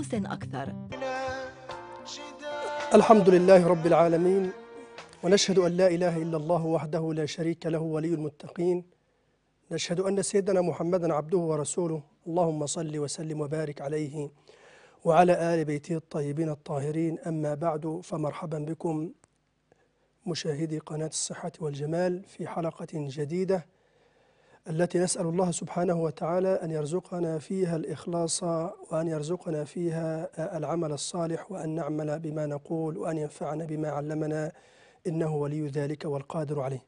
ملموس أكثر الحمد لله رب العالمين ونشهد أن لا إله إلا الله وحده لا شريك له ولي المتقين نشهد أن سيدنا محمدا عبده ورسوله اللهم صل وسلم وبارك عليه وعلى آل بيته الطيبين الطاهرين أما بعد فمرحبا بكم مشاهدي قناة الصحة والجمال في حلقة جديدة التي نسأل الله سبحانه وتعالى أن يرزقنا فيها الإخلاص وأن يرزقنا فيها العمل الصالح وأن نعمل بما نقول وأن ينفعنا بما علمنا إنه ولي ذلك والقادر عليه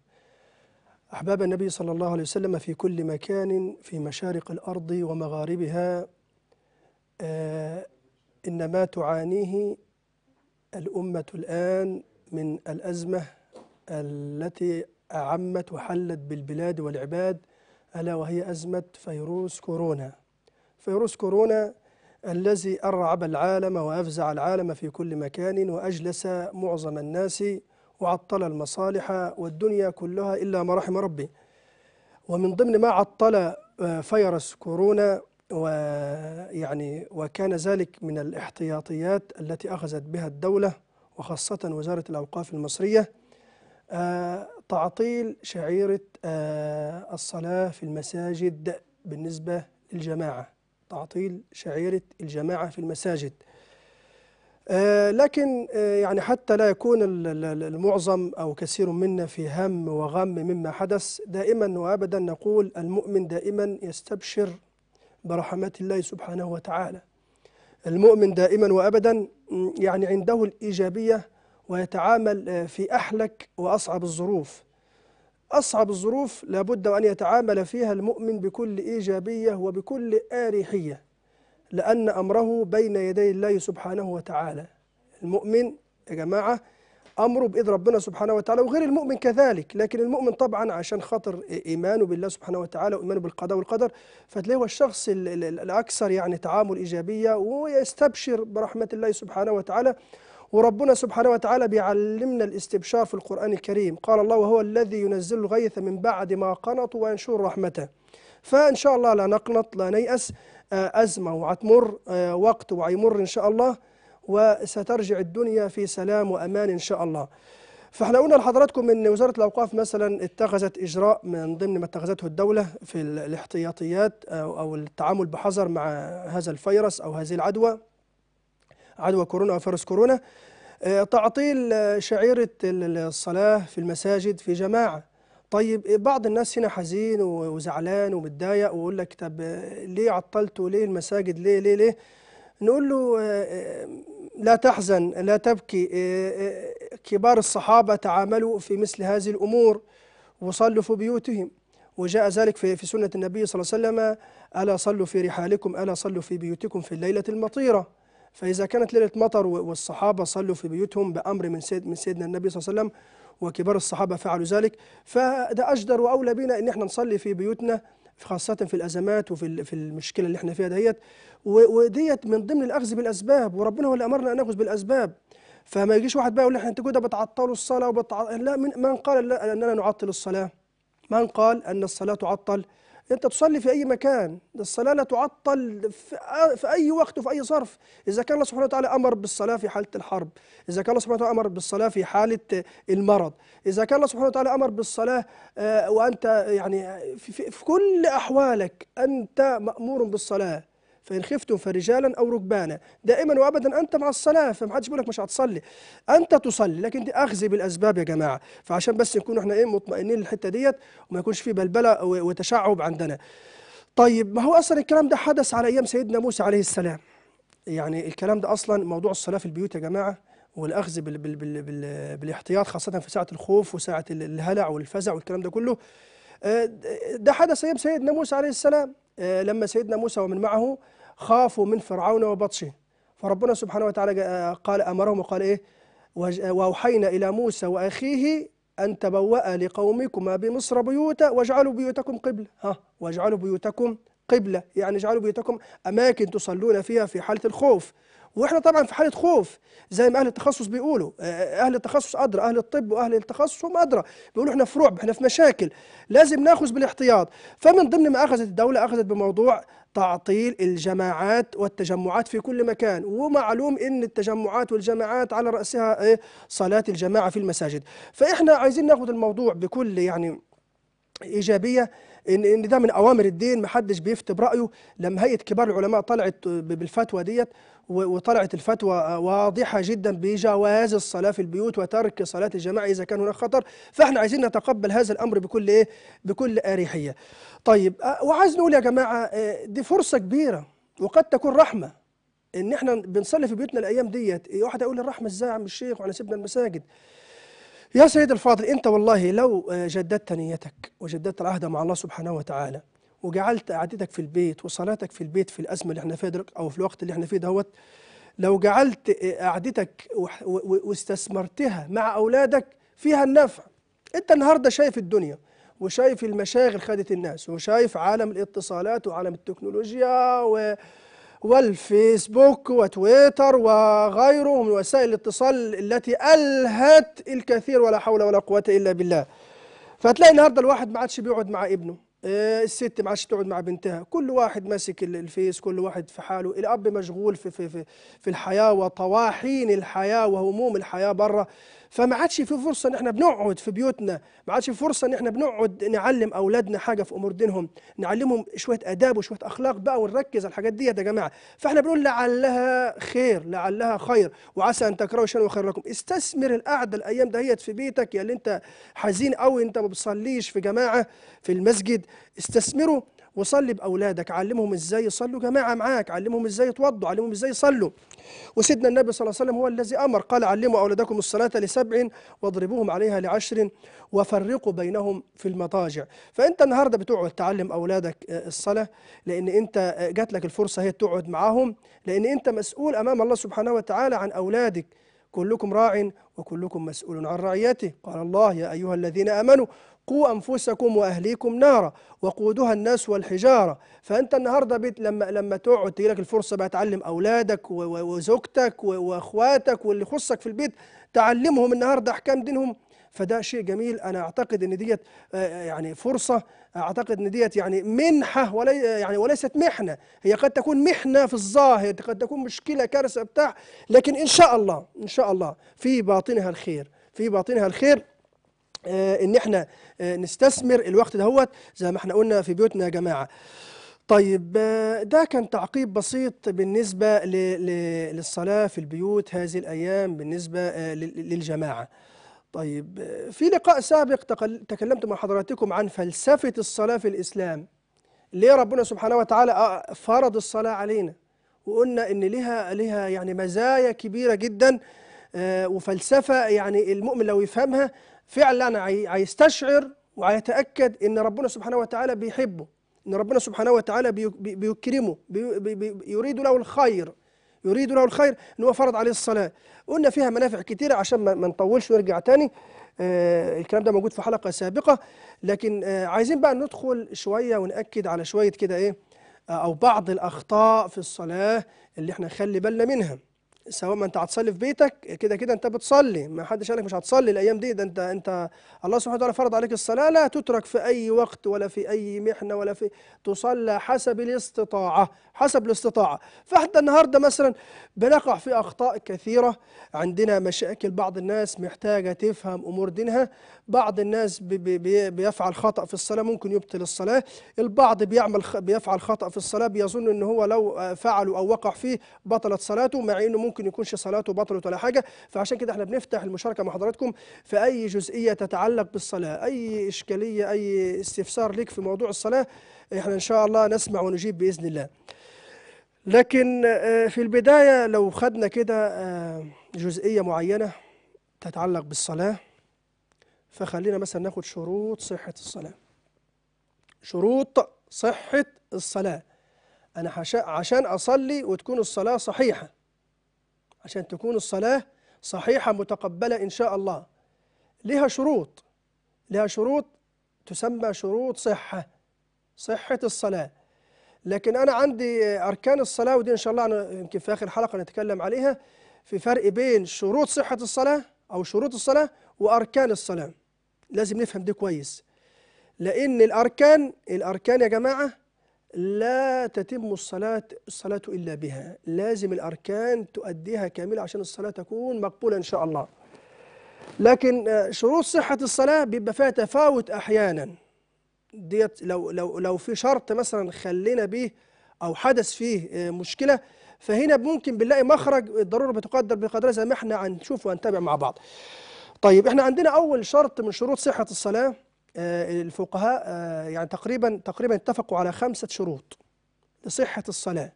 أحباب النبي صلى الله عليه وسلم في كل مكان في مشارق الأرض ومغاربها آه، إنما تعانيه الأمة الآن من الأزمة التي أعمت وحلت بالبلاد والعباد ألا وهي أزمة فيروس كورونا فيروس كورونا الذي أرعب العالم وأفزع العالم في كل مكان وأجلس معظم الناس وعطل المصالح والدنيا كلها إلا ما رحم ربي ومن ضمن ما عطل آه، فيروس كورونا ويعني وكان ذلك من الاحتياطيات التي أخذت بها الدولة وخاصة وزارة الأوقاف المصرية آه، تعطيل شعيرة آه، الصلاة في المساجد بالنسبة للجماعة تعطيل شعيرة الجماعة في المساجد آه، لكن آه، يعني حتى لا يكون المعظم أو كثير منا في هم وغم مما حدث دائما وأبدا نقول المؤمن دائما يستبشر برحمات الله سبحانه وتعالى المؤمن دائما وأبدا يعني عنده الإيجابية ويتعامل آه، في أحلك وأصعب الظروف أصعب الظروف لابد وأن يتعامل فيها المؤمن بكل إيجابية وبكل آريحية لأن أمره بين يدي الله سبحانه وتعالى المؤمن يا جماعة أمره بإيد ربنا سبحانه وتعالى وغير المؤمن كذلك لكن المؤمن طبعا عشان خاطر إيمانه بالله سبحانه وتعالى وإيمانه بالقضاء والقدر فتلاقيه هو الشخص الأكثر يعني تعامل إيجابية ويستبشر برحمة الله سبحانه وتعالى وربنا سبحانه وتعالى بيعلمنا الاستبشار في القرآن الكريم قال الله وهو الذي ينزل الغيث من بعد ما قنطوا وينشر رحمته فإن شاء الله لا نقنط لا نيأس آه، أزمة وعتمر آه، وقت وعيمر إن شاء الله وسترجع الدنيا في سلام وأمان إن شاء الله فاحنا قلنا لحضراتكم ان وزاره الاوقاف مثلا اتخذت اجراء من ضمن ما اتخذته الدوله في الاحتياطيات آه، او التعامل بحذر مع هذا الفيروس او هذه العدوى عدوى كورونا وفيروس كورونا آه، تعطيل آه، شعيرة الصلاة في المساجد في جماعة طيب إيه، بعض الناس هنا حزين وزعلان ومتضايق ويقول لك طب آه، ليه عطلتوا ليه المساجد ليه ليه ليه نقول له لا تحزن لا تبكي كبار الصحابة تعاملوا في مثل هذه الأمور وصلوا في بيوتهم وجاء ذلك في في سنة النبي صلى الله عليه وسلم ألا صلوا في رحالكم ألا صلوا في بيوتكم في الليلة المطيرة فإذا كانت ليلة مطر والصحابة صلوا في بيوتهم بأمر من سيد من سيدنا النبي صلى الله عليه وسلم وكبار الصحابة فعلوا ذلك فده أجدر وأولى بنا إن احنا نصلي في بيوتنا خاصة في الأزمات وفي في المشكلة اللي احنا فيها دهيت وديت من ضمن الأخذ بالأسباب وربنا هو اللي أمرنا أن نأخذ بالأسباب فما يجيش واحد بقى يقول احنا انتوا كده بتعطلوا الصلاة وبتعطل لا من, من قال أننا نعطل الصلاة؟ من قال أن الصلاة تعطل؟ انت تصلي في اي مكان الصلاه لا تعطل في اي وقت وفي اي ظرف اذا كان الله سبحانه وتعالى امر بالصلاه في حاله الحرب اذا كان الله سبحانه وتعالى امر بالصلاه في حاله المرض اذا كان الله سبحانه وتعالى امر بالصلاه آه، وانت يعني في, في, في كل احوالك انت مامور بالصلاه فإن خفتم فرجالا أو ركبانا دائما وأبدا أنت مع الصلاة فمحدش بيقول لك مش هتصلي أنت تصلي لكن دي أخذ بالأسباب يا جماعة فعشان بس نكون احنا إيه مطمئنين للحتة ديت وما يكونش في بلبلة وتشعب عندنا طيب ما هو أصلا الكلام ده حدث على أيام سيدنا موسى عليه السلام يعني الكلام ده أصلا موضوع الصلاة في البيوت يا جماعة والاخذ بال بال بال بال بالاحتياط خاصه في ساعه الخوف وساعه الهلع والفزع والكلام ده كله آه، ده حدث ايام سيدنا موسى عليه السلام آه، لما سيدنا موسى ومن معه خافوا من فرعون وبطشه فربنا سبحانه وتعالى آه، قال أمرهم وقال إيه آه، وأوحينا إلى موسى وأخيه أن تبوأ لقومكما بمصر بيوتا واجعلوا بيوتكم قبلة ها واجعلوا بيوتكم قبلة يعني اجعلوا بيوتكم أماكن تصلون فيها في حالة الخوف واحنا طبعا في حاله خوف زي ما اهل التخصص بيقولوا آه، آه، اهل التخصص ادرى اهل الطب واهل التخصص هم ادرى بيقولوا احنا في رعب احنا في مشاكل لازم ناخذ بالاحتياط فمن ضمن ما اخذت الدوله اخذت بموضوع تعطيل الجماعات والتجمعات في كل مكان ومعلوم ان التجمعات والجماعات على راسها ايه صلاه الجماعه في المساجد فاحنا عايزين ناخذ الموضوع بكل يعني ايجابيه ان ان ده من اوامر الدين محدش بيفتي برايه لما هيئه كبار العلماء طلعت بالفتوى ديت وطلعت الفتوى واضحه جدا بجواز الصلاه في البيوت وترك صلاه الجماعه اذا كان هناك خطر فاحنا عايزين نتقبل هذا الامر بكل ايه بكل اريحيه طيب وعايز نقول يا جماعه دي فرصه كبيره وقد تكون رحمه ان احنا بنصلي في بيوتنا الايام ديت إيه، واحد يقول الرحمه ازاي يا عم الشيخ وعلى سيبنا المساجد يا سيد الفاضل أنت والله لو آه، جددت نيتك وجددت العهد مع الله سبحانه وتعالى وجعلت قعدتك في البيت وصلاتك في البيت في الأزمة اللي احنا فيها دلوقتي أو في الوقت اللي احنا فيه دهوت لو جعلت آه، قعدتك واستثمرتها مع أولادك فيها النفع أنت النهاردة شايف الدنيا وشايف المشاغل خدت الناس وشايف عالم الاتصالات وعالم التكنولوجيا و والفيسبوك وتويتر وغيره من وسائل الاتصال التي ألهت الكثير ولا حول ولا قوة إلا بالله فتلاقي النهارده الواحد ما عادش بيقعد مع ابنه إيه، الست ما عادش تقعد مع بنتها كل واحد ماسك الفيس كل واحد في حاله الاب مشغول في في في, في الحياه وطواحين الحياه وهموم الحياه بره فما عادش في فرصه ان احنا بنقعد في بيوتنا ما عادش في فرصه ان احنا بنقعد نعلم اولادنا حاجه في امور دينهم نعلمهم شويه اداب وشويه اخلاق بقى ونركز على الحاجات ديت يا جماعه فاحنا بنقول لعلها خير لعلها خير وعسى ان تكرهوا شيئا وخير لكم استثمر القعده الايام دهيت في بيتك يا اللي انت حزين قوي انت ما بتصليش في جماعه في المسجد استثمره وصلي باولادك علمهم ازاي يصلوا جماعه معاك علمهم ازاي يتوضوا علمهم ازاي يصلوا وسيدنا النبي صلى الله عليه وسلم هو الذي امر قال علموا اولادكم الصلاه لسبع واضربوهم عليها لعشر وفرقوا بينهم في المضاجع فانت النهارده بتقعد تعلم اولادك آه، الصلاه لان انت آه، جات لك الفرصه هي تقعد معاهم لان انت مسؤول امام الله سبحانه وتعالى عن اولادك كلكم راع وكلكم مسؤول عن رعيته قال الله يا ايها الذين امنوا قوا أنفسكم وأهليكم نارا وقودها الناس والحجارة فأنت النهاردة بيت لما لما تقعد تجيلك الفرصة بقى تعلم أولادك وزوجتك وأخواتك واللي يخصك في البيت تعلمهم النهاردة أحكام دينهم فده شيء جميل انا اعتقد ان ديت آه، آه، يعني فرصه اعتقد ان ديت يعني منحه ولي يعني وليست محنه هي قد تكون محنه في الظاهر قد تكون مشكله كارثه بتاع لكن ان شاء الله ان شاء الله في باطنها الخير في باطنها الخير آه، ان احنا آه، نستثمر الوقت دهوت زي ما احنا قلنا في بيوتنا يا جماعه طيب آه، ده كان تعقيب بسيط بالنسبة للصلاة في البيوت هذه الأيام بالنسبة للجماعة طيب في لقاء سابق تكلمت مع حضراتكم عن فلسفة الصلاة في الإسلام ليه ربنا سبحانه وتعالى فرض الصلاة علينا وقلنا إن لها لها يعني مزايا كبيرة جدا وفلسفة يعني المؤمن لو يفهمها فعلا هيستشعر وهيتاكد ان ربنا سبحانه وتعالى بيحبه ان ربنا سبحانه وتعالى بيكرمه يريد له الخير يريد له الخير ان هو فرض عليه الصلاه قلنا فيها منافع كثيره عشان ما نطولش ونرجع تاني آه الكلام ده موجود في حلقه سابقه لكن آه عايزين بقى ندخل شويه وناكد على شويه كده ايه آه او بعض الاخطاء في الصلاه اللي احنا نخلي بالنا منها سواء ما انت هتصلي في بيتك كده كده انت بتصلي ما حدش قال لك مش هتصلي الايام دي ده انت انت الله سبحانه وتعالى فرض عليك الصلاه لا تترك في اي وقت ولا في اي محنه ولا في تصلى حسب الاستطاعه حسب الاستطاعه فحتى النهارده مثلا بنقع في اخطاء كثيره عندنا مشاكل بعض الناس محتاجه تفهم امور دينها بعض الناس بيفعل خطأ في الصلاة ممكن يبطل الصلاة البعض بيعمل بيفعل خطأ في الصلاة بيظن ان هو لو آه، فعله او وقع فيه بطلت صلاته مع انه ممكن يكونش صلاته بطلت ولا حاجة فعشان كده احنا بنفتح المشاركة مع حضراتكم في اي جزئية تتعلق بالصلاة اي اشكالية اي استفسار ليك في موضوع الصلاة احنا ان شاء الله نسمع ونجيب باذن الله لكن آه، في البداية لو خدنا كده آه، جزئية معينة تتعلق بالصلاة فخلينا مثلا ناخد شروط صحة الصلاة شروط صحة الصلاة أنا عشان أصلي وتكون الصلاة صحيحة عشان تكون الصلاة صحيحة متقبلة إن شاء الله لها شروط لها شروط تسمى شروط صحة صحة الصلاة لكن أنا عندي أركان الصلاة ودي إن شاء الله يمكن في آخر حلقة نتكلم عليها في فرق بين شروط صحة الصلاة أو شروط الصلاة وأركان الصلاة لازم نفهم ده كويس لأن الأركان الأركان يا جماعة لا تتم الصلاة الصلاة إلا بها لازم الأركان تؤديها كاملة عشان الصلاة تكون مقبولة إن شاء الله لكن آه، شروط صحة الصلاة بيبقى فيها تفاوت أحيانا ديت لو لو لو في شرط مثلا خلينا بيه أو حدث فيه آه، مشكلة فهنا ممكن بنلاقي مخرج الضرورة بتقدر بقدرها زي ما احنا هنشوف وهنتابع مع بعض طيب احنا عندنا أول شرط من شروط صحة الصلاة آه، الفقهاء آه، يعني تقريبا تقريبا اتفقوا على خمسة شروط لصحة الصلاة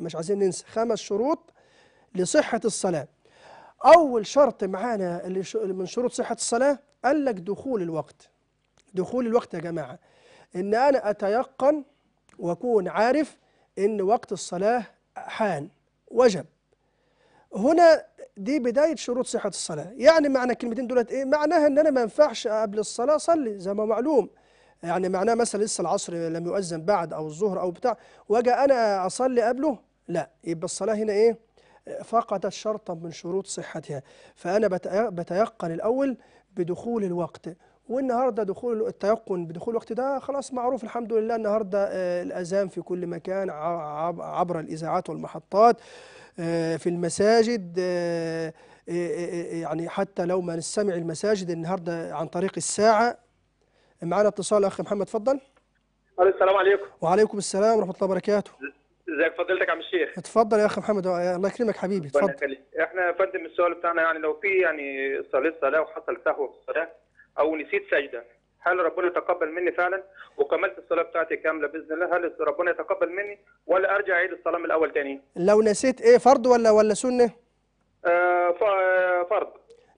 مش عايزين ننسى خمس شروط لصحة الصلاة أول شرط معانا اللي من شروط صحة الصلاة قال لك دخول الوقت دخول الوقت يا جماعة إن أنا أتيقن وأكون عارف إن وقت الصلاة حان وجب هنا دي بداية شروط صحة الصلاة يعني معنى الكلمتين دولت إيه؟ معناها أن أنا ما ينفعش قبل الصلاة صلي زي ما معلوم يعني معناه مثلا لسه العصر لم يؤذن بعد أو الظهر أو بتاع وأجي أنا أصلي قبله لا يبقى الصلاة هنا إيه فقدت شرطا من شروط صحتها فأنا بتيقن الأول بدخول الوقت والنهارده دخول التيقن بدخول الوقت ده خلاص معروف الحمد لله النهارده آه، الاذان في كل مكان عبر الاذاعات والمحطات آه، في المساجد آه، آه، يعني حتى لو ما نستمع المساجد النهارده عن طريق الساعه معانا اتصال اخ محمد اتفضل السلام عليكم وعليكم السلام ورحمه الله وبركاته ازيك فضيلتك يا عم الشيخ اتفضل يا اخ محمد الله يكرمك حبيبي اتفضل احنا يا فندم السؤال بتاعنا يعني لو في يعني صليت صلاه وحصل سهو في الصلاه او نسيت سجده هل ربنا يتقبل مني فعلا وكملت الصلاه بتاعتي كامله باذن الله هل ربنا يتقبل مني ولا ارجع اعيد الصلاه من الاول تاني لو نسيت ايه فرض ولا ولا سنه آه, آه، فرض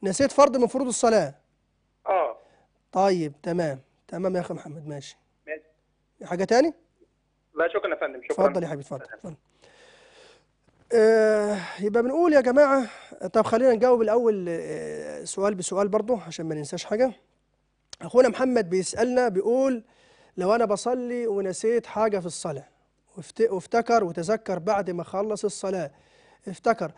نسيت فرض من فروض الصلاه اه طيب تمام تمام يا اخي محمد ماشي ماشي حاجه تاني لا شكرا يا فندم شكرا اتفضل يا حبيبي اتفضل اتفضل آه يبقى بنقول يا جماعه طب خلينا نجاوب الاول آه سؤال بسؤال برضه عشان ما ننساش حاجه اخونا محمد بيسالنا بيقول لو انا بصلي ونسيت حاجه في الصلاه وافتكر وتذكر بعد ما خلص الصلاه افتكر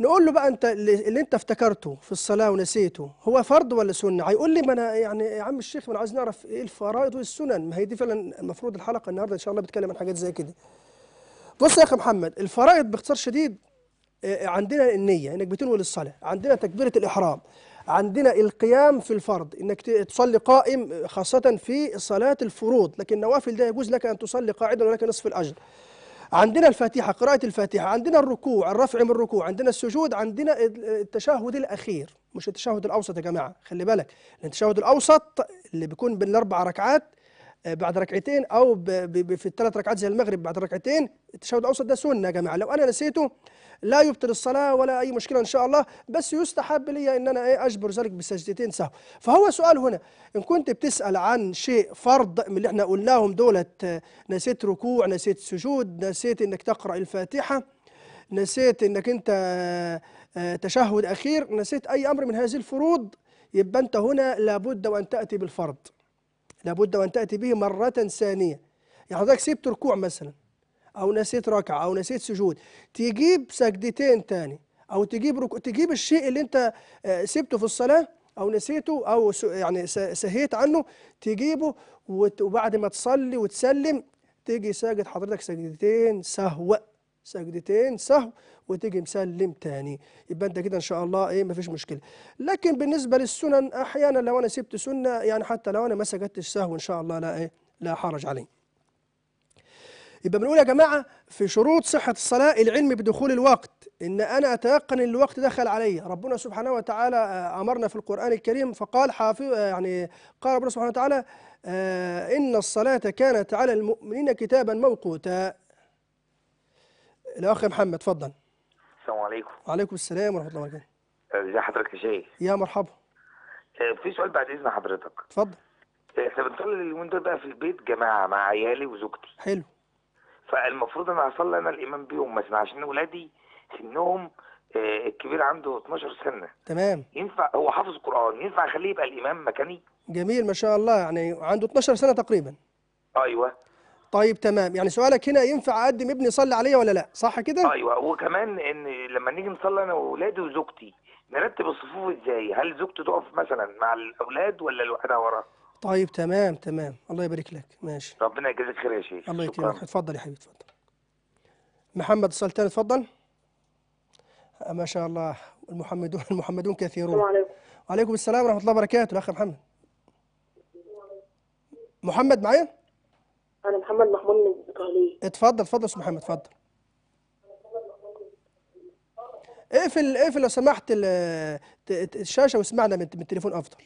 نقول له بقى انت اللي انت افتكرته في الصلاه ونسيته هو فرض ولا سنه هيقول لي ما انا يعني يا عم الشيخ ما انا عايز نعرف ايه الفرائض والسنن ما هي دي فعلا المفروض الحلقه النهارده ان شاء الله بتتكلم عن حاجات زي كده بص يا اخي محمد الفرائض باختصار شديد آه، عندنا النيه انك بتنوي للصلاه عندنا تكبيره الاحرام عندنا القيام في الفرض انك تصلي قائم خاصه في صلاه الفروض لكن النوافل ده يجوز لك ان تصلي قاعدا ولك نصف الاجر عندنا الفاتحه قراءه الفاتحه عندنا الركوع الرفع من الركوع عندنا السجود عندنا التشهد الاخير مش التشهد الاوسط يا جماعه خلي بالك التشهد الاوسط اللي بيكون بالاربع ركعات آه، بعد ركعتين او في الثلاث ركعات زي المغرب بعد ركعتين التشهد الاوسط ده سنه يا جماعه لو انا نسيته لا يبطل الصلاة ولا أي مشكلة إن شاء الله بس يستحب لي أن أنا إيه أجبر ذلك بسجدتين سهو فهو سؤال هنا إن كنت بتسأل عن شيء فرض من اللي احنا قلناهم دولت نسيت ركوع نسيت سجود نسيت إنك تقرأ الفاتحة نسيت إنك أنت آه، تشهد أخير نسيت أي أمر من هذه الفروض يبقى أنت هنا لابد وأن تأتي بالفرض لابد وأن تأتي به مرة ثانية يعني حضرتك سبت ركوع مثلا او نسيت ركعه او نسيت سجود تجيب سجدتين تاني او تجيب ركوع تجيب الشيء اللي انت آه، سبته في الصلاه او نسيته او يعني سهيت عنه تجيبه وبعد ما تصلي وتسلم تيجي ساجد حضرتك سجدتين سهو سجدتين سهو وتيجي مسلم تاني يبقى انت كده ان شاء الله ايه مفيش مشكله لكن بالنسبه للسنن احيانا لو انا سبت سنه يعني حتى لو انا ما سجدتش سهو ان شاء الله لا ايه لا حرج عليه يبقى بنقول يا جماعه في شروط صحه الصلاه العلم بدخول الوقت ان انا اتيقن ان الوقت دخل علي ربنا سبحانه وتعالى آه، امرنا في القران الكريم فقال حافظ آه، يعني قال ربنا سبحانه وتعالى آه، ان الصلاه كانت على المؤمنين كتابا موقوتا الاخ محمد اتفضل السلام عليكم وعليكم السلام ورحمه الله وبركاته ازي حضرتك يا شيخ يا مرحبا في سؤال بعد اذن حضرتك اتفضل احنا بنصلي اليومين دول بقى في البيت جماعه مع عيالي وزوجتي حلو فالمفروض انا هصلي انا الايمان بيهم مثلا عشان ولادي سنهم آه، الكبير عنده 12 سنه تمام ينفع هو حافظ القران ينفع اخليه يبقى الامام مكاني جميل ما شاء الله يعني عنده 12 سنه تقريبا ايوه طيب تمام يعني سؤالك هنا ينفع اقدم ابني يصلي عليا ولا لا صح كده ايوه وكمان ان لما نيجي نصلي انا واولادي وزوجتي نرتب الصفوف ازاي هل زوجتي تقف مثلا مع الاولاد ولا لوحدها ورا طيب تمام تمام الله يبارك لك ماشي ربنا يجزيك خير يا شيخ الله يكرمك اتفضل يا حبيبي اتفضل محمد السلطان اتفضل ما شاء الله المحمدون المحمدون كثيرون السلام عليكم وعليكم السلام ورحمه الله وبركاته الاخ محمد محمد معايا انا محمد محمود من الاسرائيليه اتفضل اتفضل استاذ محمد اتفضل اقفل اقفل لو سمحت الشاشه واسمعنا من التليفون افضل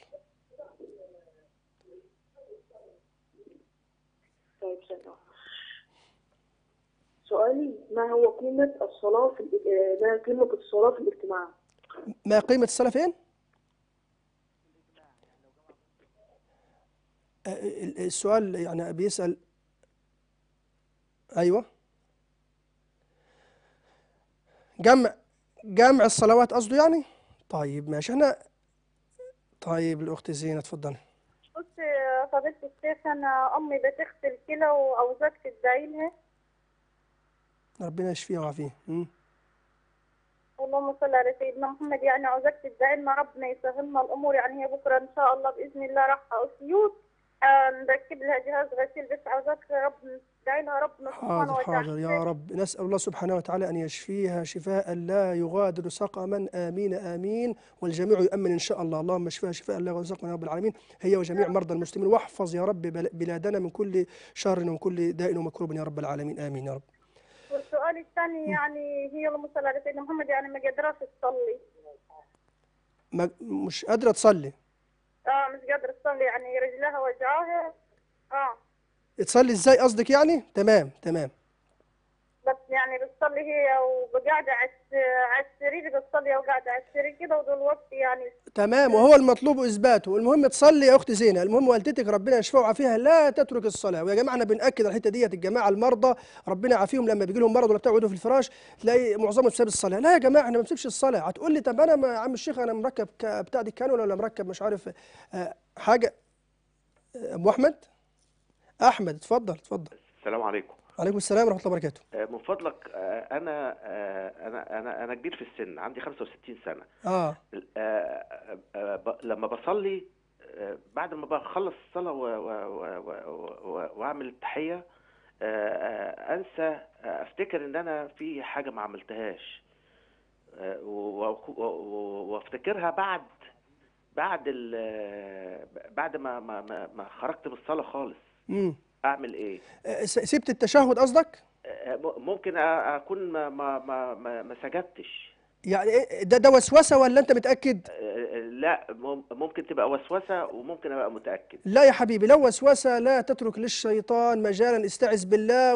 سؤالي ما هو قيمة الصلاة في آه، ما قيمة الصلاة في الاجتماع؟ ما قيمة الصلاة فين؟ آه، السؤال يعني بيسأل أيوه جمع جمع الصلوات قصده يعني؟ طيب ماشي احنا طيب الأخت زينة اتفضلي يا فضيلة الشيخ أنا أمي بتغسل كلى وأو تدعي لها ربنا يشفيه ويعافيه اللهم صل على سيدنا محمد يعني عزكت الدائمة ربنا يسهلنا الامور يعني هي بكره ان شاء الله باذن الله راح اسيوط آه، نركب لها جهاز غسيل بس عزك رب ندعي لها ربنا سبحانه وتعالى حاضر يا رب نسال الله سبحانه وتعالى ان يشفيها شفاء لا يغادر سقما امين امين والجميع يؤمن ان شاء الله اللهم اشفيها شفاء لا يغادر سقما يا رب العالمين هي وجميع مرضى المسلمين واحفظ يا رب بلادنا من كل شر ومن كل داء ومكروب يا رب العالمين امين يا رب السؤال الثانية يعني هي اللهم صل على سيدنا محمد يعني ما قادراش تصلي ما مش قادرة تصلي اه مش قادرة تصلي يعني رجلها وجعاها اه تصلي ازاي قصدك يعني تمام تمام يعني بتصلي هي وقاعده على السرير بتصلي وقاعده على السرير كده ودول الوقت يعني تمام وهو المطلوب اثباته المهم تصلي يا اخت زينه المهم والدتك ربنا يشفع ويعافيها لا تترك الصلاه ويا جماعه انا بناكد الحته ديت الجماعه المرضى ربنا يعافيهم لما بيجي لهم مرض ولا بتاع يقعدوا في الفراش تلاقي معظمهم بسبب الصلاه لا يا جماعه احنا ما بنسيبش الصلاه هتقول لي طب انا يا عم الشيخ انا مركب بتاع دي كانولا ولا مركب مش عارف آه، حاجه آه، ابو احمد احمد اتفضل اتفضل السلام عليكم وعليكم السلام ورحمه الله وبركاته آه، من فضلك آه، انا آه، انا انا انا كبير في السن عندي 65 سنه اه لما بصلي بعد ما بخلص الصلاه واعمل التحيه انسى افتكر ان انا في حاجه ما عملتهاش وافتكرها بعد بعد بعد ما ما ما خرجت من الصلاه خالص امم اعمل ايه أه، سبت التشهد قصدك أه، ممكن اكون ما ما ما, ما سجدتش يعني إيه، إيه، ده ده وسوسه ولا انت متاكد آه، آه، لا ممكن تبقى وسوسه وممكن ابقى متاكد لا يا حبيبي لو وسوسه لا تترك للشيطان مجالا استعذ بالله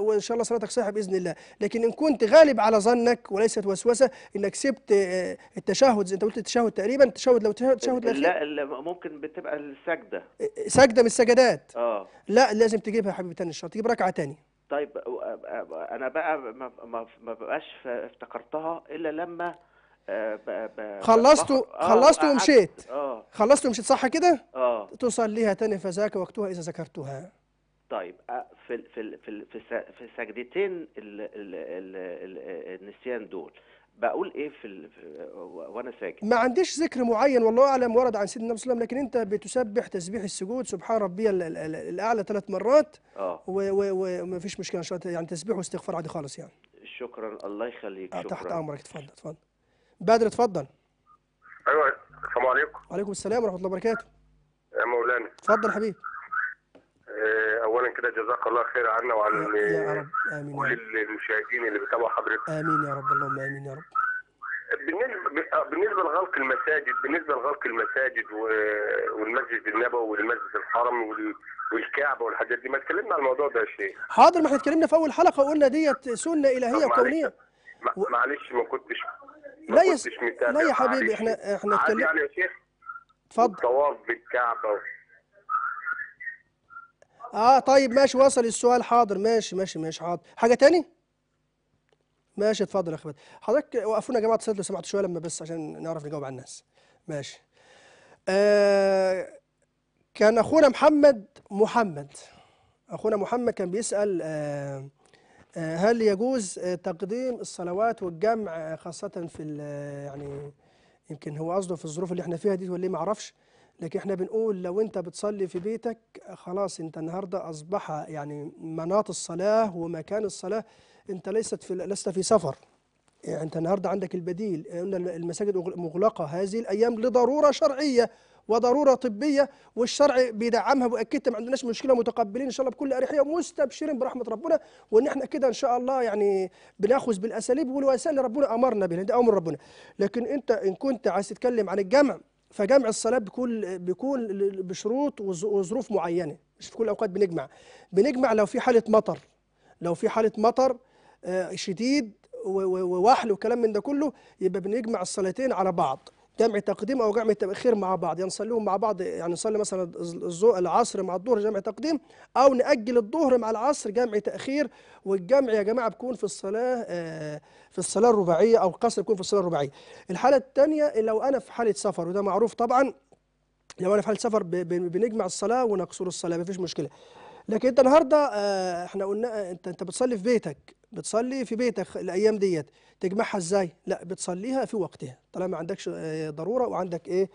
وان شاء الله صلاتك صحيحه باذن الله لكن ان كنت غالب على ظنك وليست وسوسه انك سبت آه، التشهد انت قلت التشهد تقريبا التشهد لو تشهد الاخير لا ممكن بتبقى السجده سجده من السجدات اه لا لازم تجيبها يا حبيبي تاني الشيطان تجيب ركعه تاني طيب انا بقى ما بقاش افتكرتها الا لما آه، خلصت آه، خلصت ومشيت آه. خلصت ومشيت صح كده؟ اه تصليها تاني فذاك وقتها اذا ذكرتها طيب في في في في السجدتين النسيان دول بقول ايه في, في وانا ساجد ما عنديش ذكر معين والله اعلم ورد عن سيدنا النبي صلى الله عليه وسلم لكن انت بتسبح تسبيح السجود سبحان ربي الاعلى ثلاث مرات اه ومفيش مشكله ان شاء الله يعني تسبيح واستغفار عادي خالص يعني شكرا الله يخليك آه، شكرا تحت امرك اتفضل اتفضل بدر اتفضل ايوه السلام عليكم وعليكم السلام ورحمه الله وبركاته يا آه، مولانا اتفضل حبيبي اولا كده جزاك الله خير عنا وعن كل المشاهدين اللي بيتابعوا حضرتك امين يا رب اللهم امين يا رب بالنسبه آه، بالنسبه لغلق المساجد بالنسبه لغلق المساجد والمسجد النبوي والمسجد الحرم والكعبه والحاجات دي ما اتكلمنا عن الموضوع ده يا شيخ حاضر ما احنا اتكلمنا في اول حلقه وقلنا ديت سنه الهيه كونيه معلش ما كنتش ما لا يا لا يا حبيبي احنا احنا اتكلمنا يعني يا شيخ اتفضل الطواف بالكعبه اه طيب ماشي وصل السؤال حاضر ماشي ماشي ماشي حاضر حاجه تاني ماشي اتفضل يا اخوات حضرتك وقفونا يا جماعه اتصلت لو سمحتوا شويه لما بس عشان نعرف نجاوب على الناس ماشي آه كان اخونا محمد محمد اخونا محمد كان بيسال آه آه هل يجوز تقديم الصلوات والجمع آه، خاصه في آه، يعني يمكن هو قصده في الظروف اللي احنا فيها دي ولا إيه، ما اعرفش لكن احنا بنقول لو انت بتصلي في بيتك خلاص انت النهارده اصبح يعني مناط الصلاه ومكان الصلاه انت ليست في لست في سفر يعني انت النهارده عندك البديل قلنا المساجد مغلقه هذه الايام لضروره شرعيه وضروره طبيه والشرع بيدعمها واكدت ما عندناش مشكله متقبلين ان شاء الله بكل اريحيه ومستبشرين برحمه ربنا وان احنا كده ان شاء الله يعني بناخذ بالاساليب والوسائل اللي ربنا امرنا بها ده امر ربنا لكن انت ان كنت عايز تتكلم عن الجمع فجمع الصلاة بيكون بيكون بشروط وظروف معينة مش في كل الأوقات بنجمع بنجمع لو في حالة مطر لو في حالة مطر آه، شديد ووحل وكلام من ده كله يبقى بنجمع الصلاتين على بعض جمع تقديم او جمع تاخير مع بعض يعني نصليهم مع بعض يعني نصلي مثلا العصر مع الظهر جمع تقديم او ناجل الظهر مع العصر جمع تاخير والجمع يا جماعه بيكون في الصلاه آه، في الصلاه الرباعيه او القصر بيكون في الصلاه الرباعيه الحاله الثانيه لو انا في حاله سفر وده معروف طبعا لو انا في حاله سفر بنجمع الصلاه ونقصر الصلاه مفيش مشكله لكن انت النهارده آه، احنا قلنا آه، انت انت بتصلي في بيتك بتصلي في بيتك الايام ديت تجمعها ازاي لا بتصليها في وقتها طالما ما عندكش آه، ضروره وعندك ايه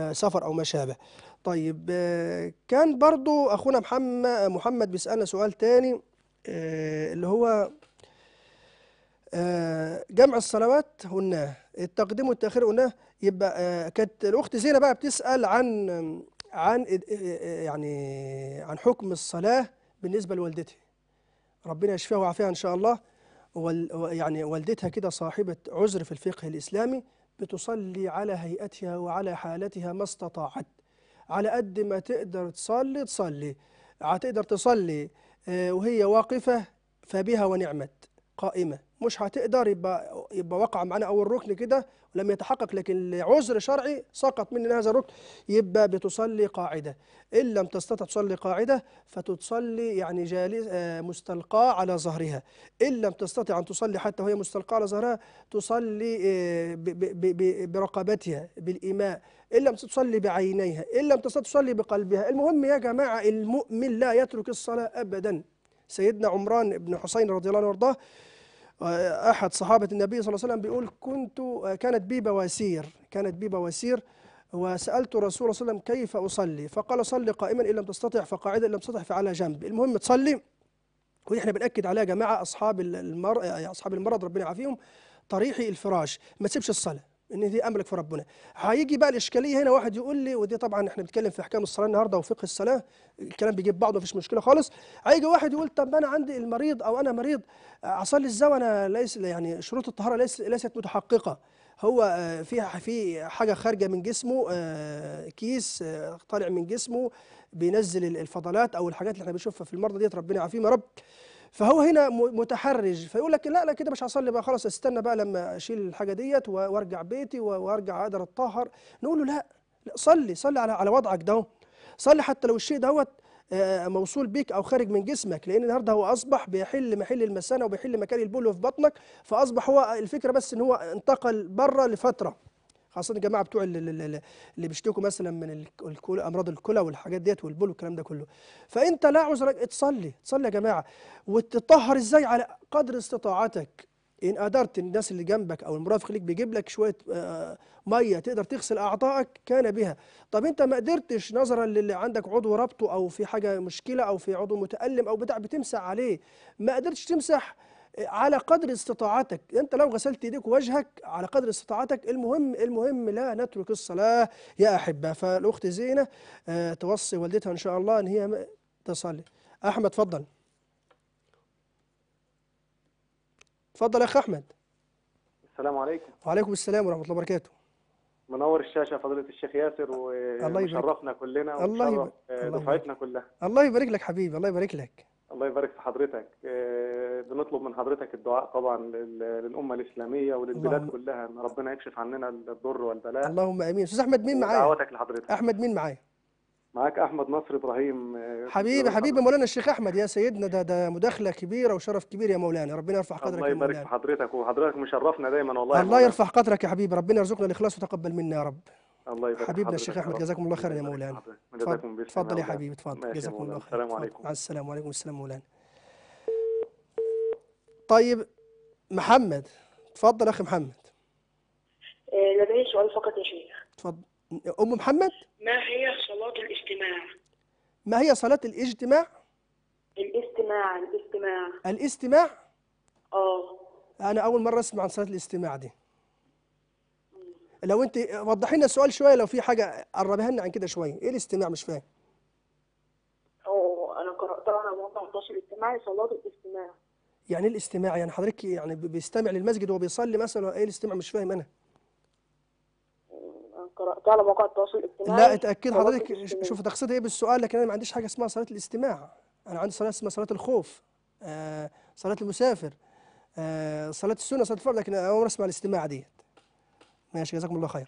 آه، سفر او ما شابه طيب آه، كان برضو اخونا محمد محمد بيسالنا سؤال تاني اللي هو جمع الصلوات قلناه التقديم والتاخير قلناه يبقى كانت الاخت زينب بقى بتسال عن عن يعني عن حكم الصلاه بالنسبه لوالدتها ربنا يشفيها ويعافيها ان شاء الله وال يعني والدتها كده صاحبه عذر في الفقه الاسلامي بتصلي على هيئتها وعلى حالتها ما استطاعت على قد ما تقدر تصلي تصلي هتقدر تصلي آه، وهي واقفه فبها ونعمت قائمه مش هتقدر يبقى يبقى وقع معانا اول ركن كده لم يتحقق لكن لعذر شرعي سقط مننا هذا الركن يبقى بتصلي قاعده ان لم تستطع تصلي قاعده فتصلي يعني جالس آه، مستلقاه على ظهرها ان لم تستطع ان تصلي حتى وهي مستلقاه على ظهرها تصلي آه، برقبتها بالايماء ان لم تصلي بعينيها ان لم تستطع تصلي بقلبها المهم يا جماعه المؤمن لا يترك الصلاه ابدا سيدنا عمران بن حسين رضي الله عنه وارضاه أحد صحابة النبي صلى الله عليه وسلم بيقول كنت كانت بي بواسير كانت بي بواسير وسألت رسول الله صلى الله عليه وسلم كيف أصلي فقال صلي قائما إن لم تستطع فقاعدا إن لم تستطع فعلى جنب المهم تصلي ونحن بنأكد عليها يا جماعة أصحاب المر... أصحاب المرض ربنا يعافيهم طريحي الفراش ما تسيبش الصلاة ان دي املك في ربنا هيجي بقى الاشكاليه هنا واحد يقول لي ودي طبعا احنا بنتكلم في احكام الصلاه النهارده وفقه الصلاه الكلام بيجيب بعضه مفيش مشكله خالص هيجي واحد يقول طب انا عندي المريض او انا مريض اصلي ازاي وانا ليس يعني شروط الطهاره ليس ليست متحققه هو آه، في في حاجه خارجه من جسمه آه، كيس آه، طالع من جسمه بينزل الفضلات او الحاجات اللي احنا بنشوفها في المرضى ديت ربنا يعافيهم يا رب فهو هنا متحرج فيقول لك لا لا كده مش هصلي بقى خلاص استنى بقى لما اشيل الحاجه ديت وارجع بيتي وارجع اقدر اتطهر نقول له لا, صلي صلي على على وضعك ده صلي حتى لو الشيء دوت آه، موصول بيك او خارج من جسمك لان النهارده هو اصبح بيحل محل المثانه وبيحل مكان البول في بطنك فاصبح هو الفكره بس ان هو انتقل بره لفتره خاصه الجماعه بتوع اللي, اللي بيشتكوا مثلا من الكل امراض الكلى والحاجات ديت والبول والكلام ده كله فانت لا عذر تصلي تصلي يا جماعه وتطهر ازاي على قدر استطاعتك ان قدرت الناس اللي جنبك او المرافق ليك بيجيب لك شويه آه، ميه تقدر تغسل اعضائك كان بها طب انت ما قدرتش نظرا للي عندك عضو ربطه او في حاجه مشكله او في عضو متالم او بتاع بتمسح عليه ما قدرتش تمسح على قدر استطاعتك انت لو غسلت ايديك ووجهك على قدر استطاعتك المهم المهم لا نترك الصلاه يا احبه فالاخت زينه آه، توصي والدتها ان شاء الله ان هي تصلي احمد اتفضل اتفضل يا اخ احمد السلام عليكم وعليكم السلام ورحمه الله وبركاته منور الشاشه فضيله الشيخ ياسر وشرفنا كلنا وشرف آه، دفعتنا كلها الله يبارك لك حبيبي الله يبارك لك الله يبارك في حضرتك آه، بنطلب من حضرتك الدعاء طبعا للامه الاسلاميه وللبلاد كلها ان ربنا يكشف عننا الضر والبلاء اللهم امين استاذ احمد مين معايا دعواتك لحضرتك احمد مين معايا معاك احمد نصر ابراهيم آه، حبيبي حبيبي مولانا الشيخ احمد يا سيدنا ده ده مداخله كبيره وشرف كبير يا مولانا ربنا يرفع قدرك الله يبارك في حضرتك وحضرتك مشرفنا دايما والله الله يرفع قدرك يا حبيبي ربنا يرزقنا الاخلاص وتقبل منا يا رب الله يبارك حبيبنا الشيخ احمد جزاكم الله خيرا يا مولانا تفضل, يا حبيبي تفضل جزاكم الله خير السلام عليكم مع السلامه وعليكم السلام مولانا طيب محمد تفضل اخي محمد لدي آه، سؤال فقط يا شيخ تفضل ام محمد ما هي صلاه الاجتماع ما هي صلاه الاجتماع الاستماع الاستماع الاستماع اه انا اول مره اسمع عن صلاه الاستماع دي لو انت وضحي لنا السؤال شويه لو في حاجه قربها لنا عن كده شويه ايه الاستماع مش فاهم انا الاستماع صلاه الاستماع يعني ايه الاستماع يعني حضرتك يعني بيستمع للمسجد وهو بيصلي مثلا ايه الاستماع مش فاهم انا قراتها على مواقع التواصل الاجتماعي لا اتاكد حضرتك شوف تقصد ايه بالسؤال لكن انا ما عنديش حاجه اسمها صلاه الاستماع انا عندي صلاه اسمها صلاه الخوف آه صلاه المسافر آه صلاه السنه صلاه الفرض لكن انا اول مره اسمع الاستماع ديت ماشي جزاكم الله خير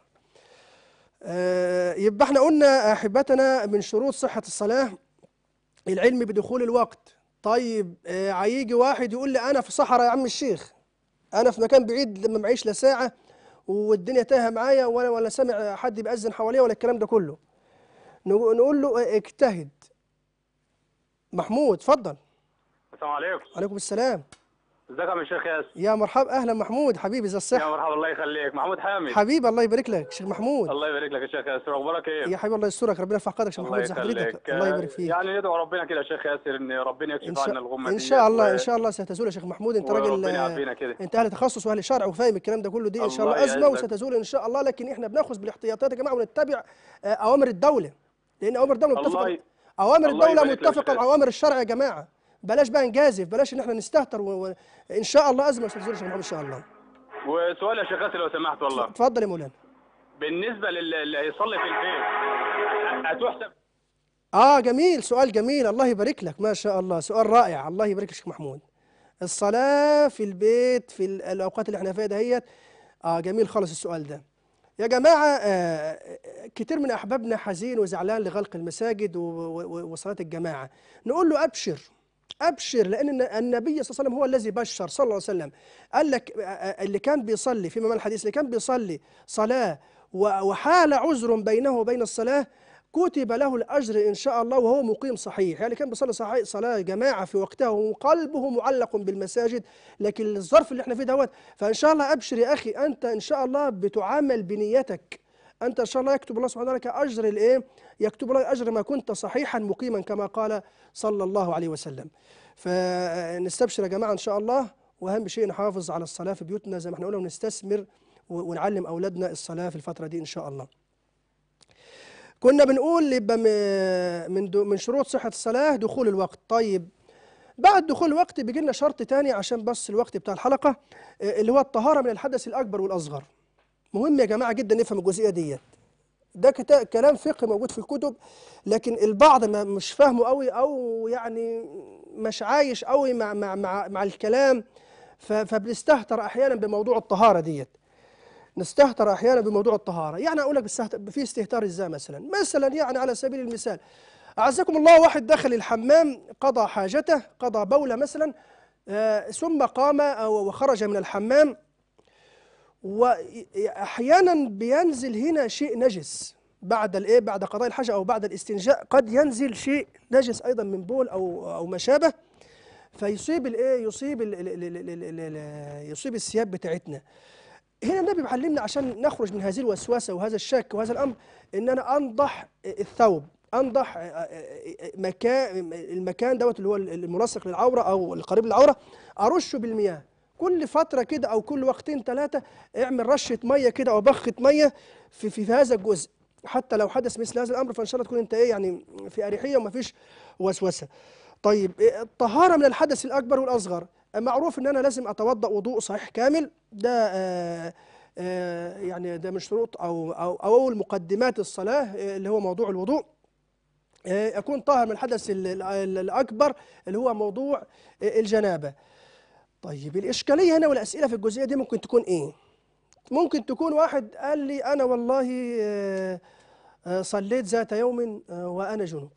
آه، يبقى احنا قلنا احبتنا من شروط صحه الصلاه العلم بدخول الوقت طيب آه، هيجي واحد يقول لي انا في صحراء يا عم الشيخ انا في مكان بعيد لما معيش لا ساعه والدنيا تاهه معايا ولا ولا سامع حد بيأذن حواليا ولا الكلام ده كله نقول له آه، اجتهد محمود اتفضل السلام عليكم وعليكم السلام ازيك يا عم الشيخ ياسر يا مرحبا اهلا محمود حبيبي زي الصحه يا مرحبا الله يخليك محمود حامد حبيبي الله يبارك لك شيخ محمود الله يبارك لك يا شيخ ياسر اخبارك ايه يا حبيبي الله يسترك ربنا يرفع قدرك يا شيخ محمود زي حضرتك الله يبارك فيك يعني ندعو ربنا كده يا شيخ ياسر ان ربنا يكشف عنا الغمه ان شاء الله ان شاء الله ستزول يا شيخ محمود انت راجل انت اهل تخصص واهل شرع وفاهم الكلام ده كله دي ان شاء الله ازمه وستزول ان شاء الله لكن احنا بناخذ بالاحتياطات يا جماعه ونتبع آه، اوامر الدوله لان اوامر الدوله متفقه اوامر الدوله متفقه اوامر الشرع يا جماعه بلاش بقى نجازف بلاش ان احنا نستهتر وان شاء الله ازمه استاذ زياد ان شاء الله وسؤال يا شيخ غاسل لو سمحت والله اتفضل يا مولانا بالنسبه للي هيصلي في البيت هتحسب اه جميل سؤال جميل الله يبارك لك ما شاء الله سؤال رائع الله يبارك لك محمود الصلاه في البيت في الاوقات اللي احنا فيها دهيت اه جميل خالص السؤال ده يا جماعة آه, آه، كتير من أحبابنا حزين وزعلان لغلق المساجد وصلاة الجماعة نقول له أبشر ابشر لان النبي صلى الله عليه وسلم هو الذي بشر صلى الله عليه وسلم قال لك اللي كان بيصلي في معنى الحديث اللي كان بيصلي صلاه وحال عذر بينه وبين الصلاه كتب له الاجر ان شاء الله وهو مقيم صحيح يعني كان بيصلي صحيح صلاه جماعه في وقتها وقلبه معلق بالمساجد لكن الظرف اللي احنا فيه دوت فان شاء الله ابشر يا اخي انت ان شاء الله بتعامل بنيتك أنت إن شاء الله يكتب الله سبحانه لك أجر الإيه؟ يكتب لك أجر ما كنت صحيحا مقيما كما قال صلى الله عليه وسلم فنستبشر يا جماعة إن شاء الله وأهم شيء نحافظ على الصلاة في بيوتنا زي ما احنا قلنا ونستثمر ونعلم أولادنا الصلاة في الفترة دي إن شاء الله كنا بنقول يبقى من من شروط صحة الصلاة دخول الوقت طيب بعد دخول الوقت بيجي لنا شرط تاني عشان بس الوقت بتاع الحلقة آه، اللي هو الطهارة من الحدث الأكبر والأصغر مهم يا جماعة جدا نفهم الجزئية ديت ده كتاب كلام فقه موجود في الكتب لكن البعض ما مش فاهمه قوي او يعني مش عايش قوي مع مع مع, مع الكلام فبنستهتر احيانا بموضوع الطهاره ديت نستهتر احيانا بموضوع الطهاره يعني اقول لك في استهتار ازاي مثلا مثلا يعني على سبيل المثال اعزكم الله واحد دخل الحمام قضى حاجته قضى بوله مثلا آه، ثم قام آه، وخرج من الحمام واحيانا بينزل هنا شيء نجس بعد الايه بعد قضاء الحاجه او بعد الاستنجاء قد ينزل شيء نجس ايضا من بول او او ما شابه فيصيب الايه يصيب الـ الـ الـ الـ الـ الـ يصيب الثياب بتاعتنا هنا النبي بيعلمنا عشان نخرج من هذه الوسوسه وهذا الشك وهذا الامر ان انا انضح الثوب انضح مكان المكان دوت اللي هو الملصق للعوره او القريب للعوره ارشه بالمياه كل فتره كده او كل وقتين ثلاثه اعمل رشه ميه كده او بخه ميه في, في هذا الجزء حتى لو حدث مثل هذا الامر فان شاء الله تكون انت ايه يعني في اريحيه وما فيش وسوسه طيب إيه، الطهاره من الحدث الاكبر والاصغر معروف ان انا لازم اتوضا وضوء صحيح كامل ده آآ آه، آآ آه، يعني ده من شروط او او اول مقدمات الصلاه آه، اللي هو موضوع الوضوء اكون طاهر من الحدث الاكبر اللي هو موضوع الجنابه طيب الإشكالية هنا والأسئلة في الجزئية دي ممكن تكون إيه؟ ممكن تكون واحد قال لي أنا والله آه، آه، صليت ذات يوم آه، وأنا جنوب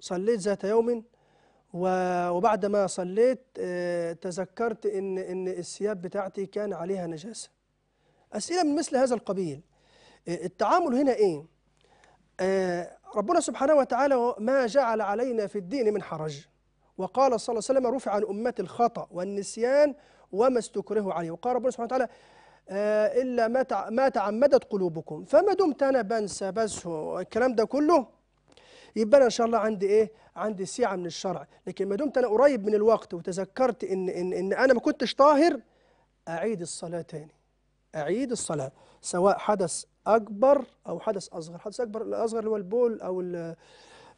صليت ذات يوم وبعد ما صليت تذكرت إن إن الثياب بتاعتي كان عليها نجاسة أسئلة من مثل هذا القبيل التعامل هنا إيه؟ ربنا سبحانه وتعالى ما جعل علينا في الدين من حرج وقال صلى الله عليه وسلم رفع عن أمتي الخطأ والنسيان وما استكرهوا عليه وقال ربنا سبحانه وتعالى آه، إلا ما ما تعمدت قلوبكم فما دمت أنا بنسى بس الكلام ده كله يبقى أنا إن شاء الله عندي إيه؟ عندي سعة من الشرع لكن ما دمت أنا قريب من الوقت وتذكرت إن إن إن أنا ما كنتش طاهر أعيد الصلاة تاني أعيد الصلاة سواء حدث أكبر أو حدث أصغر حدث أكبر الأصغر اللي هو البول أو